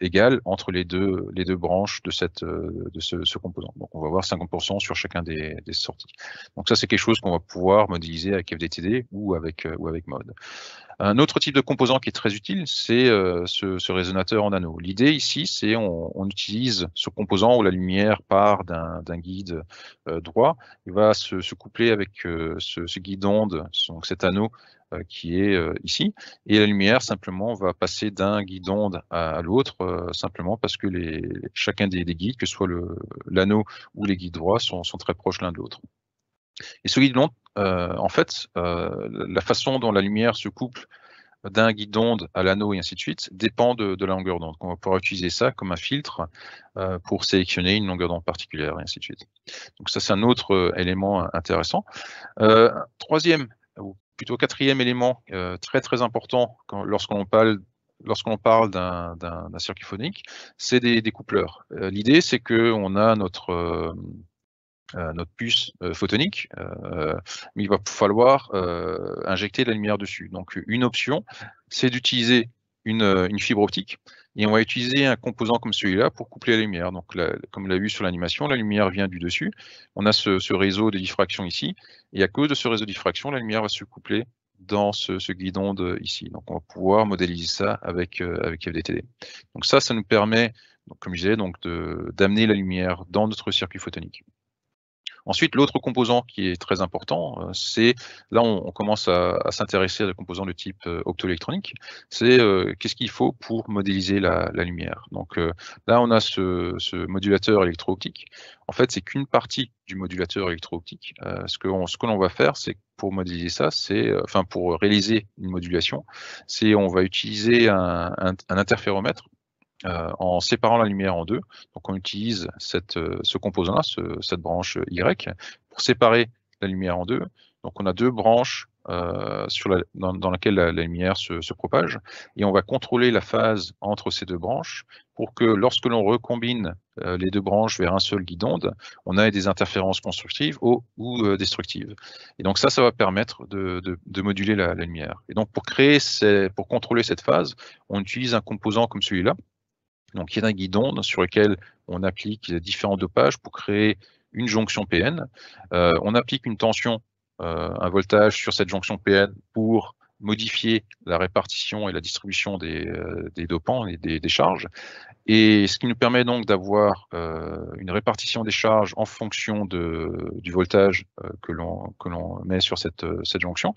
égal entre les deux, les deux branches de, cette, euh, de ce, composant. Donc on va avoir 50% sur chacun des, sorties. Donc ça c'est quelque chose qu'on va pouvoir modéliser avec FDTD ou avec, euh, ou avec mode. Un autre type de composant qui est très utile, c'est ce, résonateur en anneau. L'idée ici, c'est on, utilise ce composant où la lumière part d'un guide droit, il va se, coupler avec ce, guide d'onde, donc cet anneau euh, qui est euh, ici. Et la lumière, simplement, va passer d'un guide d'onde à l'autre, euh, simplement parce que les, chacun des, guides, que ce soit l'anneau ou les guides droits, sont, très proches l'un de l'autre. Et ce guide d'onde, en fait, la façon dont la lumière se couple d'un guide d'onde à l'anneau et ainsi de suite dépend de, la longueur d'onde. On va pouvoir utiliser ça comme un filtre pour sélectionner une longueur d'onde particulière et ainsi de suite. Donc ça, c'est un autre élément intéressant. troisième quatrième élément euh, très très important lorsqu'on parle lorsqu'on parle d'un circuit phonique, c'est des, coupleurs. Euh, l'idée, c'est qu'on a notre, euh, notre puce photonique, mais il va falloir injecter de la lumière dessus. Donc, une option, c'est d'utiliser une, fibre optique et on va utiliser un composant comme celui-là pour coupler la lumière. Donc, comme on l'a vu sur l'animation, la lumière vient du dessus, on a ce, réseau de diffraction ici, et à cause de ce réseau de diffraction, la lumière va se coupler dans ce, ce guidon ici. Donc, on va pouvoir modéliser ça avec, euh, avec FDTD. Donc ça, ça nous permet, comme je disais, d'amener la lumière dans notre circuit photonique. Ensuite, l'autre composant qui est très important, euh, c'est là on, commence à, s'intéresser à des composants de type euh, optoélectronique. C'est euh, qu'est-ce qu'il faut pour modéliser la, lumière. Donc là, on a ce, modulateur électro-optique. En fait, c'est qu'une partie du modulateur électro-optique. ce que ce l'on va faire, c'est pour modéliser ça, c'est enfin pour réaliser une modulation, c'est on va utiliser un interféromètre euh, en séparant la lumière en deux. Donc on utilise euh, ce composant-là, cette branche euh, Y, pour séparer la lumière en deux. Donc on a deux branches sur la, dans, laquelle la, lumière se, propage, et on va contrôler la phase entre ces deux branches pour que lorsque l'on recombine les deux branches vers un seul guidon, on ait des interférences constructives ou, destructives. Et donc ça, ça va permettre de, moduler la, lumière. Et donc pour créer, ces, pour contrôler cette phase, on utilise un composant comme celui-là, donc, il y a un guidon sur lequel on applique les différents dopages pour créer une jonction PN. Euh, on applique une tension, euh, un voltage sur cette jonction PN pour modifier la répartition et la distribution des, euh, dopants et des, charges. Et ce qui nous permet donc d'avoir une répartition des charges en fonction de, du voltage que l'on met sur cette, cette jonction.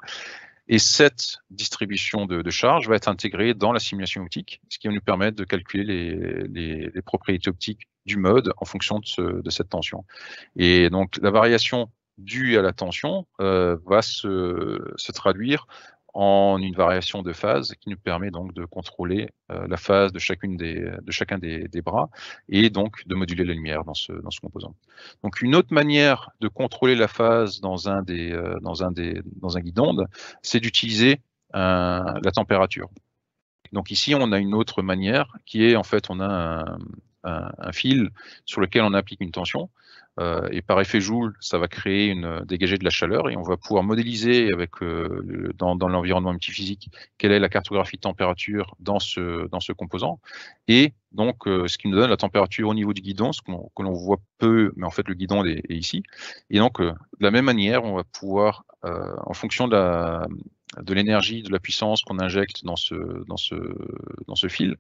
Et cette distribution de, charge va être intégrée dans la simulation optique, ce qui va nous permettre de calculer les, propriétés optiques du mode en fonction de, cette tension. Et donc la variation due à la tension euh, va se traduire en une variation de phase qui nous permet donc de contrôler euh, la phase de, chacune des, de chacun des, bras et donc de moduler la lumière dans ce, dans ce composant. Donc une autre manière de contrôler la phase dans un, des, euh, dans un, des, dans un guide d'onde, c'est d'utiliser la température. Donc ici, on a une autre manière qui est en fait, on a un fil sur lequel on applique une tension. Euh, et par effet Joule, ça va créer une, euh, dégager de la chaleur et on va pouvoir modéliser avec, euh, dans, l'environnement multiphysique quelle est la cartographie de température dans ce, dans ce composant. Et donc, ce qui nous donne la température au niveau du guidon, ce que l'on voit peu, mais en fait, le guidon est, ici. Et donc, de la même manière, on va pouvoir, en fonction de de l'énergie, de la puissance qu'on injecte dans ce, dans, ce, dans ce fil,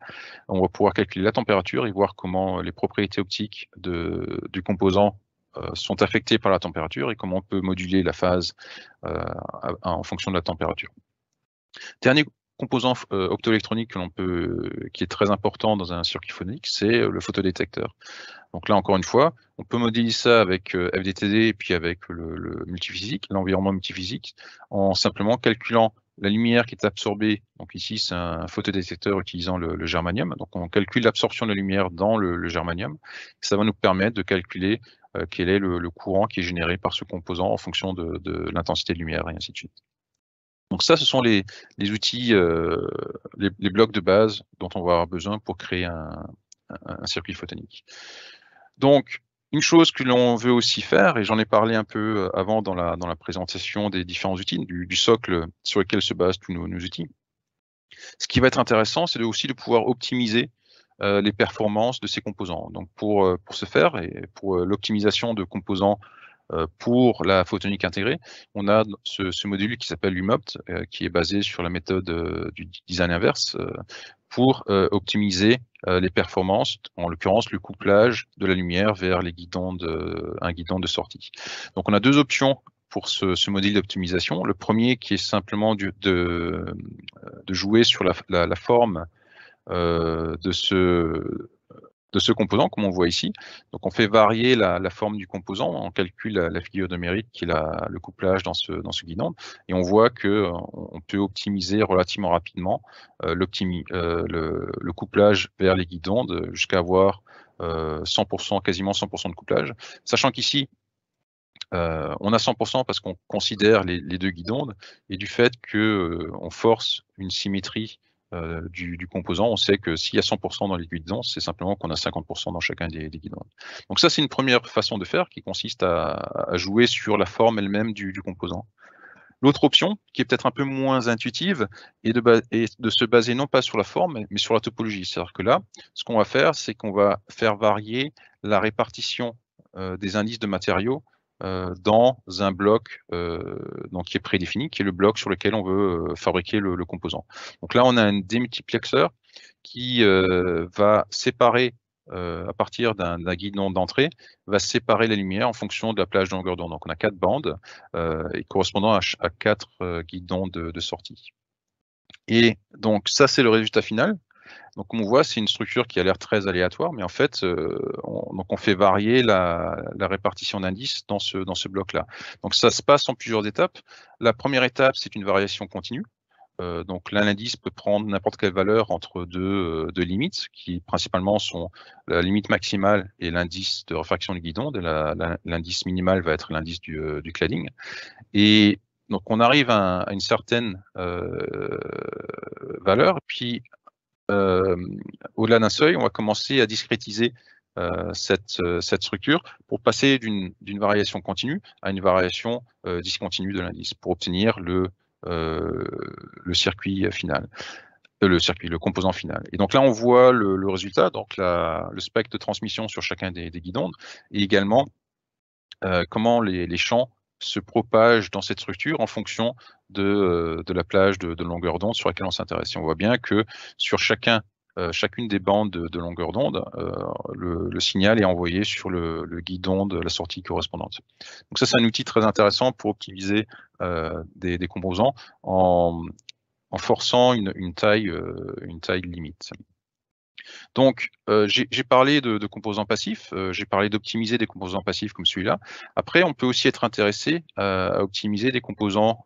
on va pouvoir calculer la température et voir comment les propriétés optiques de, du composant euh, sont affectés par la température et comment on peut moduler la phase euh, en fonction de la température. Dernier composant euh, optoélectronique que peut, qui est très important dans un circuit phonique, c'est le photodétecteur. Donc là, encore une fois, on peut modéliser ça avec FDTD et puis avec le, multiphysique, l'environnement multiphysique, en simplement calculant la lumière qui est absorbée, donc ici c'est un photodétecteur utilisant le, germanium, donc on calcule l'absorption de la lumière dans le germanium, ça va nous permettre de calculer euh, quel est le, courant qui est généré par ce composant en fonction de, l'intensité de lumière et ainsi de suite. Donc ça, ce sont les, outils, euh, les, blocs de base dont on va avoir besoin pour créer un, circuit photonique. Donc, une chose que l'on veut aussi faire, et j'en ai parlé un peu euh, avant dans la, présentation des différents outils, du, socle sur lequel se basent tous nos outils, ce qui va être intéressant, c'est aussi de pouvoir optimiser euh, les performances de ces composants. Donc pour, euh, pour ce faire et pour euh, l'optimisation de composants pour la photonique intégrée, on a ce, module qui s'appelle UMOPT, qui est basé sur la méthode du design inverse pour optimiser les performances, en l'occurrence le couplage de la lumière vers les guidons de, un guidon de sortie. Donc on a deux options pour ce, module d'optimisation. Le premier qui est simplement de, de, jouer sur la, la forme euh, de ce de ce composant, comme on voit ici. Donc on fait varier la, forme du composant, on calcule la, figure numérique qui est le couplage dans ce, dans guidon, et on voit qu'on euh, peut optimiser relativement rapidement euh, le, couplage vers les guidons jusqu'à avoir 100%, quasiment 100% de couplage, sachant qu'ici, on a 100% parce qu'on considère les, deux guidons et du fait qu'on on force une symétrie euh, du, composant, on sait que s'il y a 100% dans les guidons, c'est simplement qu'on a 50% dans chacun des, guidons. Donc ça, c'est une première façon de faire qui consiste à, jouer sur la forme elle-même du, composant. L'autre option, qui est peut-être un peu moins intuitive, est de, se baser non pas sur la forme, mais sur la topologie. C'est-à-dire que là, ce qu'on va faire, c'est qu'on va faire varier la répartition euh, des indices de matériaux euh, dans un bloc euh, donc qui est prédéfini, qui est le bloc sur lequel on veut euh, fabriquer le, composant. Donc là, on a un démultiplexeur qui va séparer à partir d'un guidon d'entrée, va séparer la lumière en fonction de la plage de longueur d'onde. Donc on a quatre bandes et correspondant à, quatre guidons de, sortie. Et donc ça, c'est le résultat final donc, on voit, c'est une structure qui a l'air très aléatoire, mais en fait, euh, on, donc on fait varier la, répartition d'indices dans ce, dans ce bloc-là. Donc, ça se passe en plusieurs étapes. La première étape, c'est une variation continue. Euh, donc, l'indice peut prendre n'importe quelle valeur entre deux, euh, deux, limites, qui principalement sont la limite maximale et l'indice de refraction du guidon. L'indice minimal va être l'indice du, du cladding. Et donc on arrive à, une certaine valeur, puis euh, au-delà d'un seuil, on va commencer à discrétiser euh, euh, cette, structure pour passer d'une variation continue à une variation discontinue de l'indice pour obtenir le, circuit final le circuit, le composant final. Et donc là, on voit le, résultat, donc le spectre de transmission sur chacun des, guidons, et également comment les champs se propage dans cette structure en fonction de, euh, la plage de, longueur d'onde sur laquelle on s'intéresse. on voit bien que sur chacun, euh, chacune des bandes de, longueur d'onde, euh, le, signal est envoyé sur le, guidon de la sortie correspondante. Donc ça, c'est un outil très intéressant pour optimiser des, composants en, forçant une, taille, une taille limite. Donc, euh, j'ai parlé de, composants passifs, euh, j'ai parlé d'optimiser des composants passifs comme celui-là. Après, on peut aussi être intéressé euh, à optimiser des composants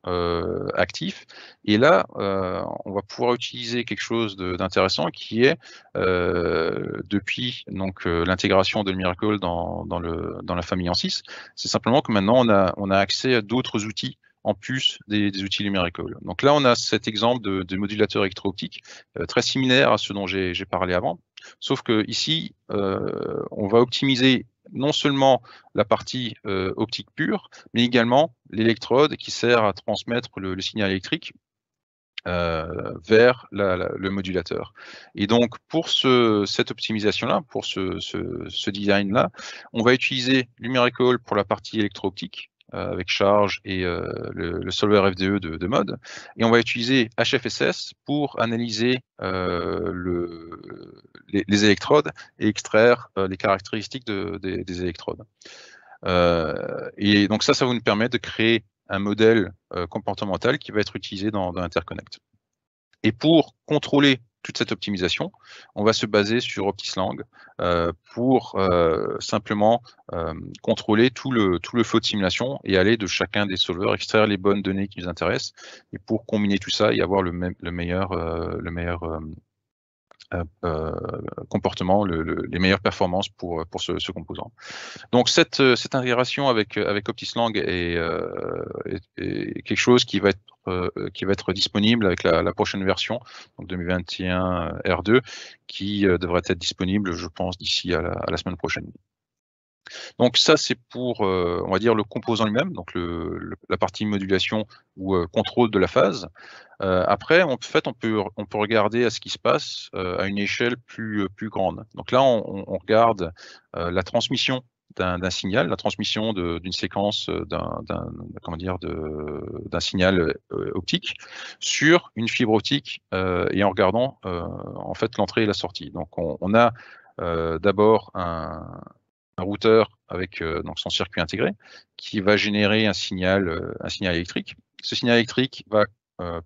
actifs. Et là, on va pouvoir utiliser quelque chose d'intéressant qui est, depuis donc l'intégration de Miracle dans, dans, la famille en 6, c'est simplement que maintenant, on a, on a accès à d'autres outils en plus des, outils numériques. Donc là, on a cet exemple de, modulateur électro-optique euh, très similaire à ce dont j'ai parlé avant, sauf que ici, euh, on va optimiser non seulement la partie euh, optique pure, mais également l'électrode qui sert à transmettre le, signal électrique vers le modulateur. Et donc, pour cette optimisation-là, pour ce, design-là, on va utiliser numérique pour la partie électro-optique, euh, avec charge et euh, le, solver FDE e de, mode. Et on va utiliser HFSS pour analyser euh, les, électrodes et extraire les caractéristiques des, électrodes. et donc ça, ça vous nous permettre de créer un modèle comportemental qui va être utilisé dans, dans Interconnect. Et pour contrôler toute cette optimisation, on va se baser sur OptiSlang euh, pour euh, simplement euh, contrôler tout le, tout le flot de simulation et aller de chacun des solveurs, extraire les bonnes données qui nous intéressent et pour combiner tout ça et avoir le, le meilleur, le meilleur comportement, les meilleures performances pour, pour ce, composant. Donc cette, cette intégration avec, avec OptiSlang est quelque chose qui va être euh, qui va être disponible avec la, prochaine version, 2021 R2, qui euh, devrait être disponible, je pense, d'ici à, la semaine prochaine. Donc ça, c'est pour, euh, on va dire, le composant lui-même, donc le, la partie modulation ou contrôle de la phase. après, en fait, on peut, on peut regarder à ce qui se passe à une échelle plus, plus grande. Donc là, on regarde la transmission d'un signal, la transmission d'une séquence euh, d'un signal euh, optique sur une fibre optique euh, et en regardant en fait l'entrée et la sortie. Donc on, a d'abord un, routeur avec donc son circuit intégré qui va générer un signal, un signal électrique. Ce signal électrique va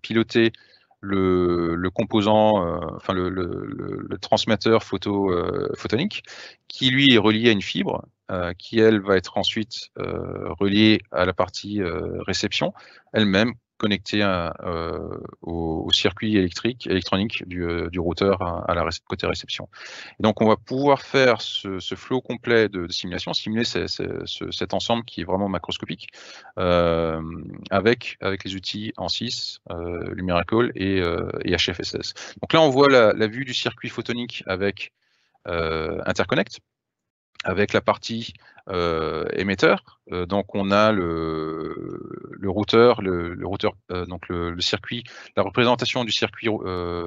piloter le, composant, enfin le, transmetteur photo, photonique, qui lui est relié à une fibre euh, qui elle va être ensuite euh, reliée à la partie euh, réception, elle-même connectée au, circuit électrique, électronique du, routeur hein, à, la côté réception. donc on va pouvoir faire ce, ce complet de, simulation, simuler cet ensemble qui est vraiment macroscopique avec, les outils en 6, Lumiracle et, HFSS. Donc là on voit la, vue du circuit photonique avec interconnect avec la partie euh, émetteur. Euh, donc on a le, routeur, euh, le, circuit, la représentation du circuit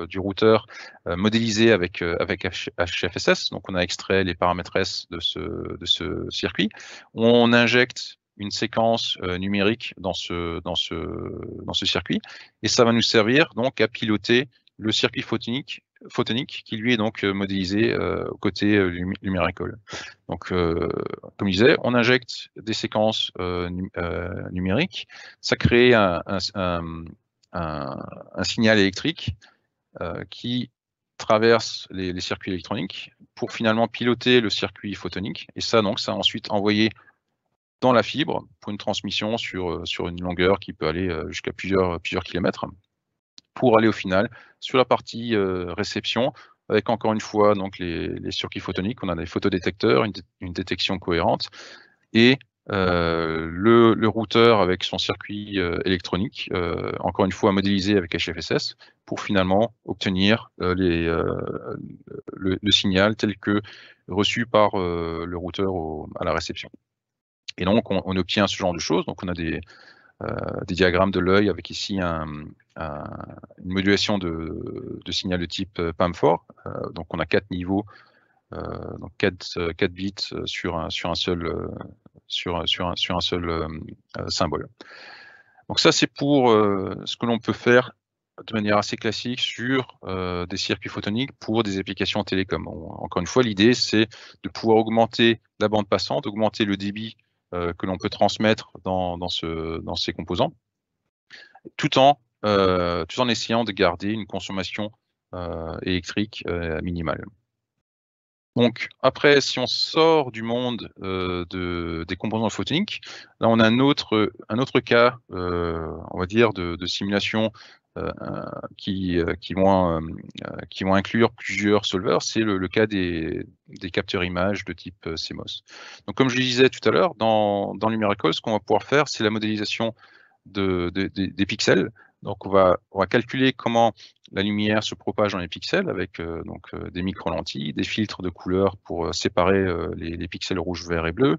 du routeur modélisé avec avec HFSS. Donc on a extrait les paramètres S de ce circuit. On injecte une séquence numérique dans ce dans ce circuit et ça va nous servir donc à piloter le circuit photonique photonique qui lui est donc euh, modélisé euh, côté euh, numérique. Donc, comme je disais, on injecte des séquences numériques, ça crée un, signal électrique qui traverse les, les, circuits électroniques pour finalement piloter le circuit photonique. Et ça, donc, ça ensuite envoyé dans la fibre pour une transmission sur, sur une longueur qui peut aller jusqu'à plusieurs, plusieurs kilomètres, pour aller au final sur la partie euh, réception avec encore une fois donc les, circuits photoniques. On a des photodétecteurs, une, détection cohérente et euh, le, routeur avec son circuit euh, électronique, encore une fois modélisé avec HFSS, pour finalement obtenir le, signal tel que reçu par le routeur à la réception. Et donc, on, obtient ce genre de choses. Donc, on a des, euh, des diagrammes de l'œil avec ici une modulation de, signal de type euh, PAM4. Euh, donc on a quatre niveaux, donc bits sur un, seul, symbole. Donc ça c'est pour ce que l'on peut faire de manière assez classique sur des circuits photoniques pour des applications télécom. encore une fois, l'idée, c'est de pouvoir augmenter la bande passante, augmenter le débit euh, que l'on peut transmettre dans, ces composants, euh, tout en, essayant de garder une consommation euh, électrique minimale. Donc après, si on sort du monde des composants photoniques, là on a un autre, cas, on va dire, de, de simulation euh, euh, euh, qui, vont, inclure plusieurs solvers. C'est le, cas des, capteurs images de type CMOS. Donc, comme je le disais tout à l'heure, dans, dans ce qu'on va pouvoir faire, c'est la modélisation des pixels donc, on va, calculer comment la lumière se propage dans les pixels avec euh, donc, euh, des micro-lentilles, des filtres de couleurs pour euh, séparer les, pixels rouge, vert et bleu,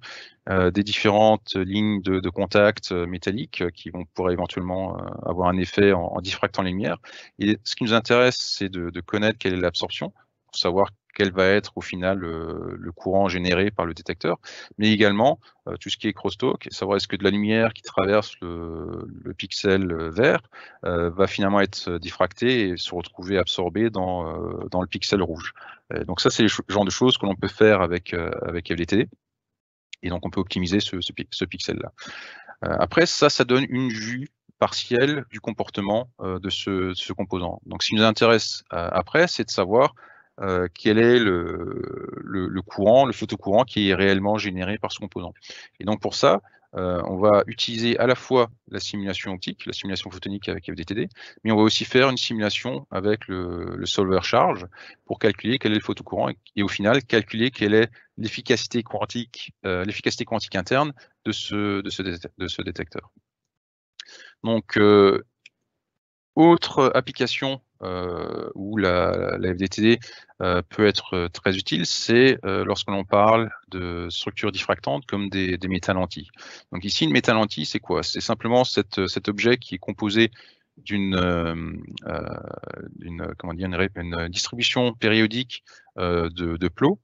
des différentes lignes de, contact métalliques qui vont pourraient éventuellement avoir un effet en, diffractant la lumière. Et ce qui nous intéresse, c'est de, de connaître quelle est l'absorption pour savoir quel va être au final le, courant généré par le détecteur, mais également euh, tout ce qui est crosstalk, savoir est-ce que de la lumière qui traverse le, pixel vert euh, va finalement être diffractée et se retrouver absorbée dans, euh, dans le pixel rouge. donc ça, c'est le genre de choses que l'on peut faire avec, avec Et donc on peut optimiser ce, pixel-là. après, ça, ça donne une vue partielle du comportement de, ce, composant. Donc ce qui nous intéresse après, c'est de savoir euh, quel est le, courant, le photocourant qui est réellement généré par ce composant. Et donc pour ça, euh, on va utiliser à la fois la simulation optique, la simulation photonique avec FDTD, mais on va aussi faire une simulation avec le, le solver charge pour calculer quel est le photocourant et, au final calculer quelle est l'efficacité quantique, euh, l'efficacité quantique interne de ce, de de ce détecteur. Donc, autre application euh, où la, FDTD euh, peut être euh, très utile, c'est lorsque l'on parle de structures diffractantes comme des, des lentilles Donc ici, une métalentille, c'est quoi C'est simplement cet objet qui est composé d'une une, distribution périodique de, de plots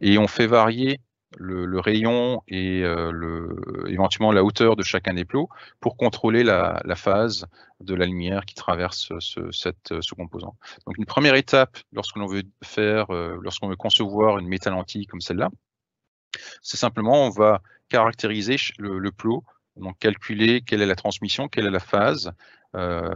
et on fait varier le, rayon et euh, le, éventuellement la hauteur de chacun des plots pour contrôler la, phase de la lumière qui traverse ce, composant. Donc une première étape lorsque l'on veut faire, euh, lorsqu'on veut concevoir une métalentille comme celle-là, c'est simplement on va caractériser le, plot, donc calculer quelle est la transmission, quelle est la phase, euh,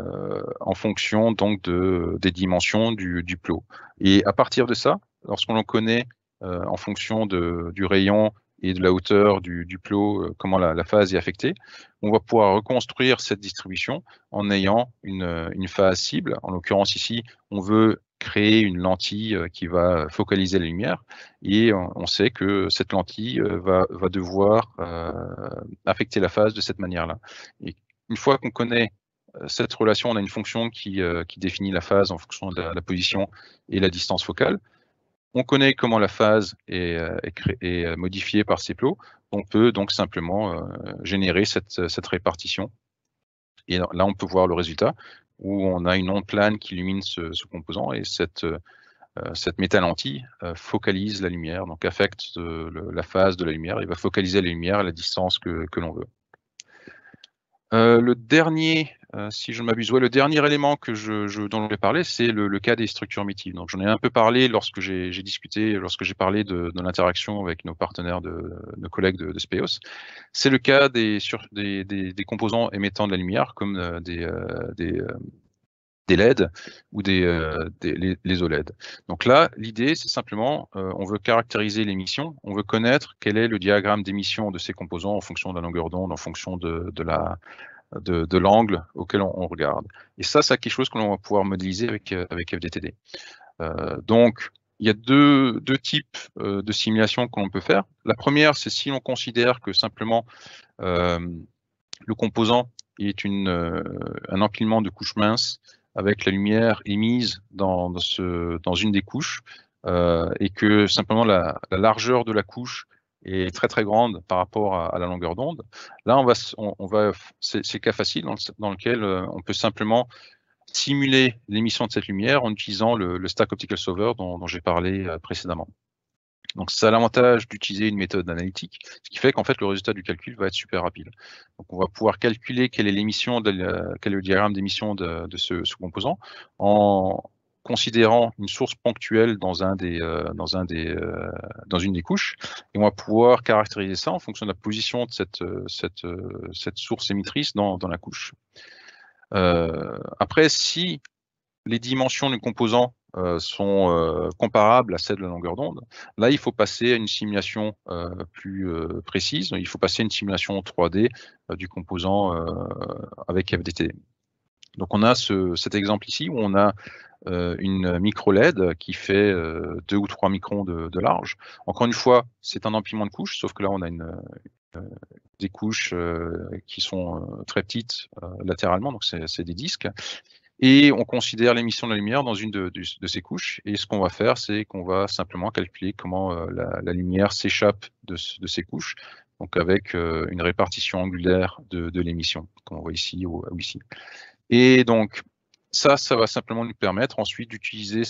en fonction donc de, des dimensions du, du, plot. Et à partir de ça, lorsqu'on connaît euh, en fonction du rayon et de la hauteur du, plot, euh, comment la, phase est affectée. On va pouvoir reconstruire cette distribution en ayant une, euh, phase cible. En l'occurrence ici, on veut créer une lentille qui va focaliser la lumière et on sait que cette lentille va, devoir affecter la phase de cette manière-là. une fois qu'on connaît cette relation, on a une fonction qui, définit la phase en fonction de la position et la distance focale. On connaît comment la phase est, euh, euh, modifiée par ces plots. On peut donc simplement euh, générer cette, répartition. Et là, on peut voir le résultat où on a une onde plane qui illumine ce, composant et cette, euh, cette focalise la lumière, donc affecte la phase de la lumière, il va focaliser la lumière à la distance que l'on veut. le dernier euh, si je ne m'abuse, le dernier élément dont je voulais parler, c'est le, cas des structures mitives. Donc, j'en ai un peu parlé lorsque j'ai discuté, lorsque j'ai parlé de, l'interaction avec nos partenaires, de, nos collègues de, Speos. C'est le cas des, composants émettant de la lumière, comme euh, euh, des, LED ou des, les, OLED. Donc là, l'idée, c'est simplement, on veut caractériser l'émission, on veut connaître quel est le diagramme d'émission de ces composants en fonction de la longueur d'onde, en fonction de la, de, l'angle auquel on, regarde. Et ça, c'est quelque chose que l'on va pouvoir modéliser avec, euh, avec FDTD. Euh, donc, il y a deux, types euh, de simulations que l'on peut faire. La première, c'est si l'on considère que simplement le composant est une, un empilement de couches minces avec la lumière émise dans, dans une des couches et que simplement la, la, largeur de la couche est très très grande par rapport à, la longueur d'onde. Là, on va, on, va c'est cas facile dans, lequel euh, on peut simplement simuler l'émission de cette lumière en utilisant le, stack optical solver dont, j'ai parlé euh, précédemment. Donc ça a l'avantage d'utiliser une méthode analytique, ce qui fait qu'en fait le résultat du calcul va être super rapide. Donc on va pouvoir calculer quelle est l'émission, quel est le diagramme d'émission de, ce, ce composant en, considérant une source ponctuelle dans, euh, euh, une des couches, et on va pouvoir caractériser ça en fonction de la position de cette, euh, source émettrice dans, la couche. après, si les dimensions du composant sont comparables à celles de la longueur d'onde, là, il faut passer à une simulation plus précise, il faut passer à une simulation 3D du composant avec FDTD. Donc on a cet exemple ici où on a euh, une micro-LED qui fait 2 euh, ou 3 microns de, large. Encore une fois, c'est un empilement de couches, sauf que là, on a une, euh, des couches qui sont très petites latéralement, donc c'est des disques. Et on considère l'émission de la lumière dans une de, ces couches. Et ce qu'on va faire, c'est qu'on va simplement calculer comment la, lumière s'échappe de, ces couches, donc avec une répartition angulaire de, l'émission, qu'on voit ici ou, ou ici. Et donc, ça, ça va simplement nous permettre ensuite d'utiliser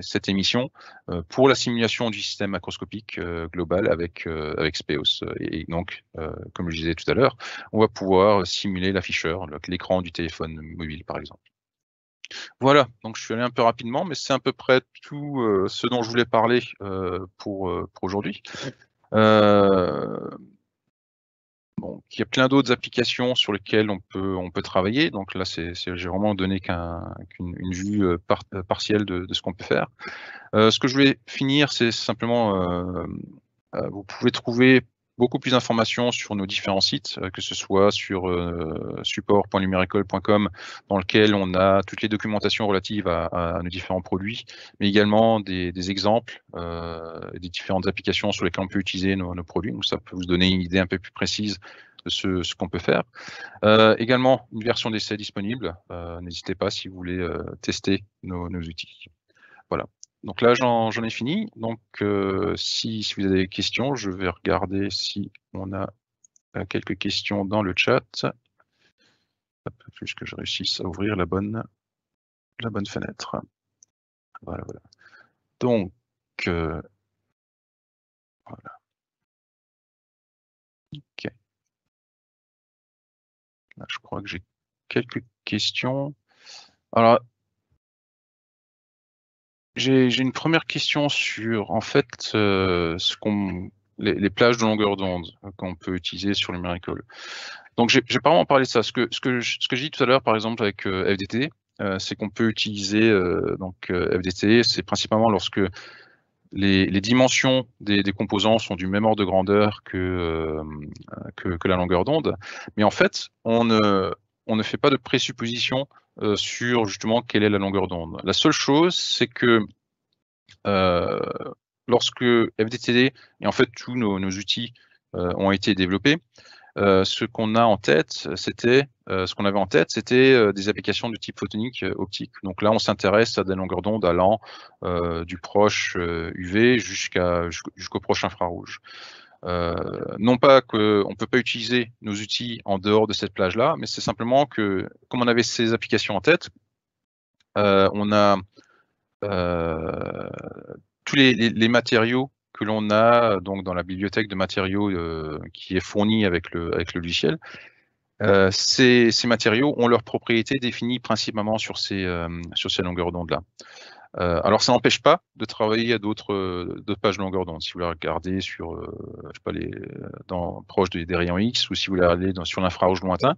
cette émission euh, pour la simulation du système macroscopique euh, global euh, avec, Speos. Et donc, comme je disais tout à l'heure, on va pouvoir simuler l'afficheur, l'écran du téléphone mobile par exemple. Voilà, donc je suis allé un peu rapidement, mais c'est à peu près tout ce dont je voulais parler pour, pour aujourd'hui il y a plein d'autres applications sur lesquelles on peut, on peut travailler. Donc là, j'ai vraiment donné qu'une vue euh, euh, partielle de, ce qu'on peut faire. Euh, ce que je vais finir, c'est simplement, vous pouvez trouver beaucoup plus d'informations sur nos différents sites, euh, que ce soit sur euh, dans lequel on a toutes les documentations relatives à, nos différents produits, mais également des, exemples euh, des différentes applications sur lesquelles on peut utiliser nos, produits. Donc ça peut vous donner une idée un peu plus précise de ce, qu'on peut faire. Euh, également, une version d'essai disponible. N'hésitez pas si vous voulez tester nos, nos outils. Voilà. Donc là, j'en ai fini. Donc, euh, si, vous avez des questions, je vais regarder si on a euh, quelques questions dans le chat. Puisque que je réussisse à ouvrir la bonne, la bonne fenêtre. Voilà, voilà. Donc, euh, voilà. OK. Là, je crois que j'ai quelques questions. Alors, j'ai une première question sur en fait euh, ce qu'on les, plages de longueur d'onde qu'on peut utiliser sur le Miracle. Donc j'ai pas vraiment parlé de ça. Ce que ce que ce que j'ai dit tout à l'heure par exemple avec euh, FDT, euh, c'est qu'on peut utiliser donc FDT, c'est principalement lorsque les, dimensions des, composants sont du même ordre de grandeur que que, la longueur d'onde, mais en fait on ne on ne fait pas de présupposition euh, sur justement quelle est la longueur d'onde. La seule chose, c'est que euh, lorsque FDTD et en fait tous nos, outils euh, ont été développés, ce qu'on a en tête, c'était ce qu'on avait en tête, c'était des applications du type photonique optique. Donc là, on s'intéresse à des longueurs d'onde allant du proche UV jusqu'au proche infrarouge. Euh, non pas qu'on ne peut pas utiliser nos outils en dehors de cette plage-là, mais c'est simplement que, comme on avait ces applications en tête, euh, on a euh, tous les, matériaux que l'on a donc dans la bibliothèque de matériaux qui est fournie avec le, avec logiciel. ces, matériaux ont leurs propriétés définies principalement sur ces, sur ces longueurs d'onde-là. Euh, alors ça n'empêche pas de travailler à d'autres euh, pages longueur d'onde. Si vous la regardez sur, euh, je sais pas, les, dans, proche des, rayons X ou si vous la regardez sur l'infrarouge lointain,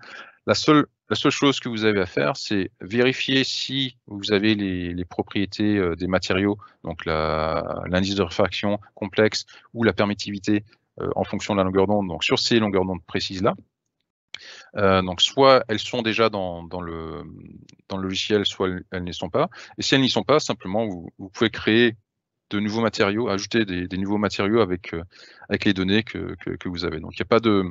la seule, chose que vous avez à faire, c'est vérifier si vous avez les, les propriétés des matériaux, donc l'indice de réfraction complexe ou la permittivité en fonction de la longueur d'onde, donc sur ces longueurs d'onde précises-là, euh, donc, soit elles sont déjà dans, le, dans le logiciel, soit elles, ne n'y sont pas. Et si elles n'y sont pas, simplement, vous, pouvez créer de nouveaux matériaux, ajouter des, nouveaux matériaux avec, euh, avec les données que, que, vous avez. Donc, il n'y a pas de.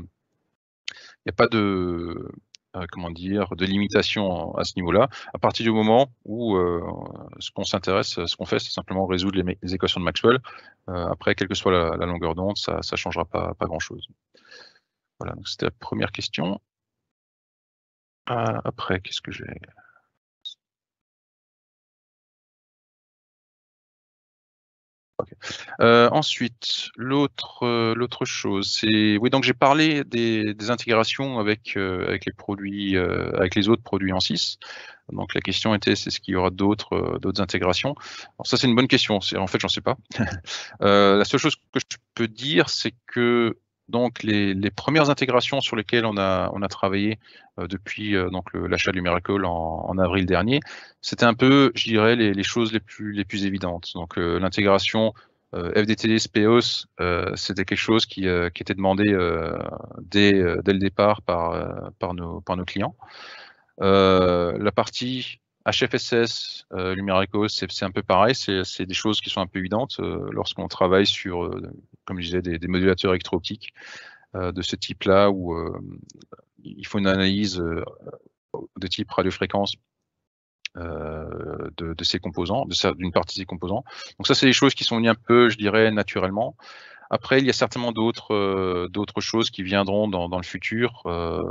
a pas de, euh, comment dire, de limitation à ce niveau-là. À partir du moment où ce qu'on s'intéresse, ce qu'on fait, c'est simplement résoudre les, équations de Maxwell. après, quelle que soit la, longueur d'onde, ça ne changera pas, pas grand-chose. Voilà, donc c'était la première question. Ah, après, qu'est-ce que j'ai euh, ensuite, euh, l'autre chose, c'est oui donc j'ai parlé des, des intégrations avec, euh, avec les produits avec les autres produits en 6. Donc la question était, c'est ce qu'il y aura d'autres d'autres intégrations Alors ça c'est une bonne question. En fait, j'en sais pas. la seule chose que je peux dire, c'est que donc les, premières intégrations sur lesquelles on a, travaillé euh, depuis euh, donc l'achat du Miracle en, avril dernier, c'était un peu, je dirais, les, choses les plus, évidentes. Donc euh, l'intégration FDT SPEOS, c'était quelque chose qui, était demandé dès, le départ par, nos, par nos clients. la partie HFSS, euh, c'est un peu pareil, c'est des choses qui sont un peu évidentes euh, lorsqu'on travaille sur, euh, comme je disais, des, modulateurs électro-optiques euh, de ce type-là, où il faut une analyse de type radiofréquence de, ces composants, d'une partie de ces composants. Donc ça, c'est des choses qui sont un peu, je dirais, naturellement. Après, il y a certainement d'autres euh, choses qui viendront dans, le futur. Euh,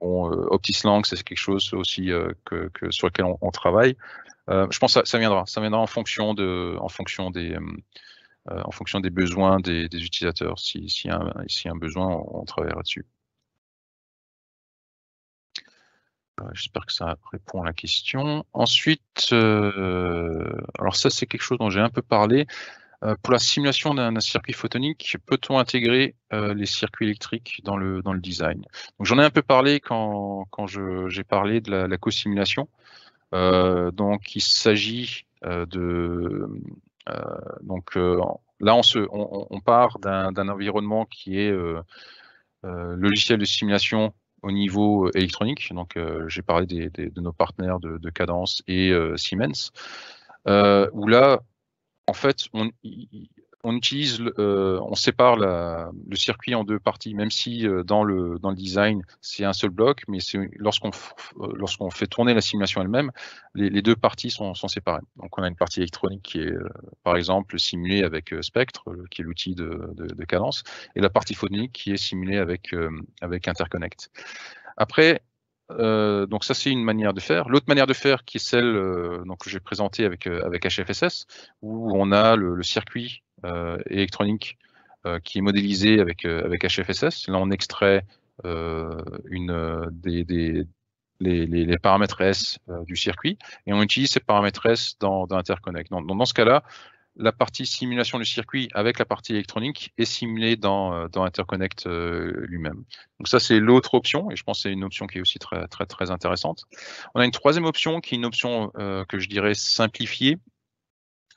euh, OptiSlang, c'est quelque chose aussi que, sur lequel on, travaille. je pense que ça, viendra. Ça viendra en fonction de en fonction des en fonction des besoins des, utilisateurs. S'il si y, a un besoin, on, travaillera dessus. J'espère que ça répond à la question. Ensuite, alors ça c'est quelque chose dont j'ai un peu parlé. Euh, pour la simulation d'un circuit photonique, peut-on intégrer euh, les circuits électriques dans le, dans le design J'en ai un peu parlé quand, j'ai parlé de la, co-simulation. Euh, donc il s'agit de... donc là, on, se, on, part d'un environnement qui est logiciel de simulation au niveau électronique. Donc j'ai parlé de nos partenaires de, de Cadence et Siemens. où là, en fait, on, on utilise, euh, on sépare le circuit en deux parties, même si euh, dans, le, dans le design, c'est un seul bloc, mais lorsqu'on euh, lorsqu'on fait tourner la simulation elle-même, les, deux parties sont, sont, séparées. Donc on a une partie électronique qui est, par exemple, simulée avec Spectre, qui est l'outil de, cadence, et la partie phonique qui est simulée avec, avec Interconnect. Après, euh, donc ça, c'est une manière de faire. L'autre manière de faire, qui est celle euh, donc, que j'ai présentée avec, euh, avec HFSS, où on a le, circuit électronique qui est modélisé avec, avec HFSS. Là, on extrait une, les, paramètres S du circuit et on utilise ces paramètres S dans, Interconnect. dans ce cas-là, la partie simulation du circuit avec la partie électronique est simulée dans, euh, Interconnect euh, lui-même. Donc ça, c'est l'autre option, et je pense que c'est une option qui est aussi très, très, très intéressante. On a une troisième option, qui est une option euh, que je dirais simplifiée,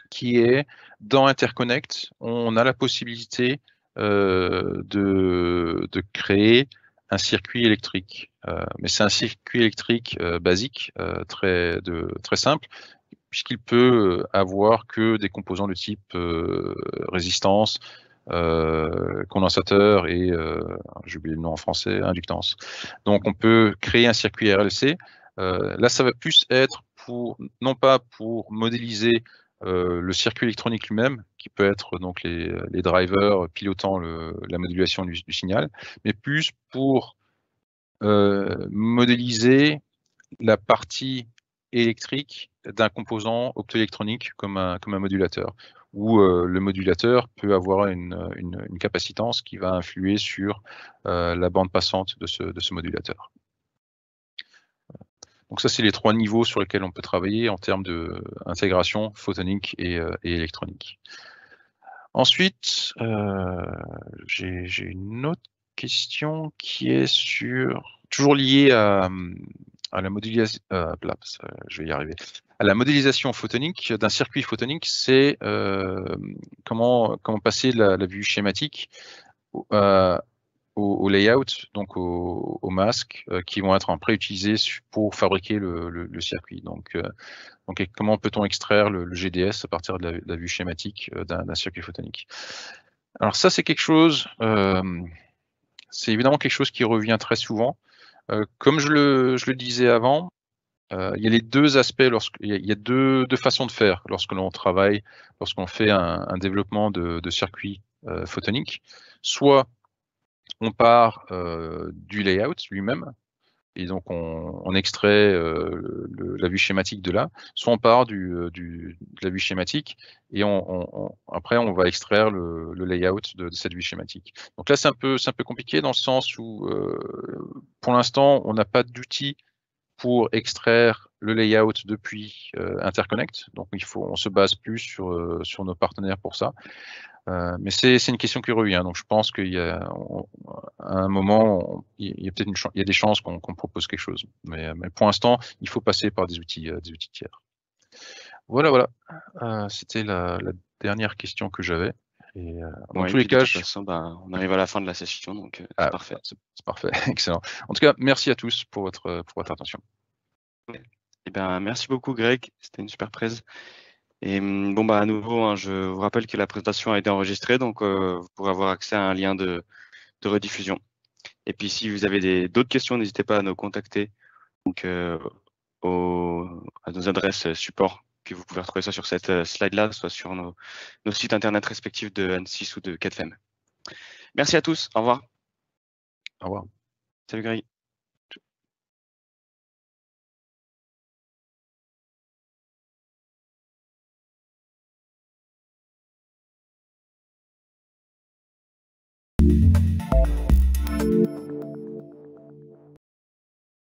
qui est dans Interconnect, on a la possibilité de, créer un circuit électrique. mais c'est un circuit électrique basique, très, de, très simple, puisqu'il peut euh, avoir que des composants de type euh, résistance, euh, condensateur et, j'ai oublié le nom en français, inductance. Donc on peut créer un circuit RLC. là, ça va plus être pour, non pas pour modéliser le circuit électronique lui-même, qui peut être donc les, drivers pilotant la modulation du, signal, mais plus pour modéliser la partie électrique d'un composant optoélectronique comme un, comme un modulateur, où euh, le modulateur peut avoir une, capacitance qui va influer sur euh, la bande passante de ce, modulateur. Donc ça, c'est les trois niveaux sur lesquels on peut travailler en termes d'intégration photonique euh, et, électronique. Ensuite, j'ai une autre question qui est sur toujours liée à, à la modulation, je vais y arriver, la modélisation photonique d'un circuit photonique, c'est euh, comment, comment passer la, la vue schématique au, euh, layout, donc aux au masque, euh, qui vont être pré utilisés pour fabriquer le, circuit. Donc, donc comment peut-on extraire le, GDS à partir de la, vue schématique d'un circuit photonique Alors ça, c'est quelque chose, c'est évidemment quelque chose qui revient très souvent. comme je le disais avant, euh, il y a les deux aspects, lorsqu'il il y a deux, façons de faire lorsque l'on travaille, lorsqu'on fait un, développement de, de circuits euh, photoniques. Soit on part euh, du layout lui-même, et donc on, extrait la vue schématique de là, soit on part de la vue schématique et après on va extraire le, layout de, cette vue schématique. Donc là c'est un, peu, un peu compliqué dans le sens où pour l'instant on n'a pas d'outils pour extraire le layout depuis euh, Interconnect. Donc, il faut, on se base plus sur, euh, sur nos partenaires pour ça. Euh, mais c'est une question qui revient. Donc, je pense qu'il y a, un moment, il y a peut-être il y a des chances qu'on propose quelque chose. Mais, mais pour l'instant, il faut passer par des outils, des outils tiers. Voilà, voilà. C'était la, dernière question que j'avais. Et, euh, tous les cas, ben, on arrive à la fin de la session, donc euh, ah, c'est parfait. C'est parfait, excellent. En tout cas, merci à tous pour votre, pour votre attention. Eh ben, merci beaucoup, Greg. C'était une super prise. Et mm, bon, bah, à nouveau, hein, je vous rappelle que la présentation a été enregistrée, donc euh, vous pourrez avoir accès à un lien de, de rediffusion. Et puis, si vous avez d'autres questions, n'hésitez pas à nous contacter donc, au, à nos adresses support vous pouvez retrouver ça sur cette euh, slide-là, soit sur nos, sites internet respectifs de Anne6 ou de 4FM. Merci à tous. Au revoir. Au revoir. Salut Gary.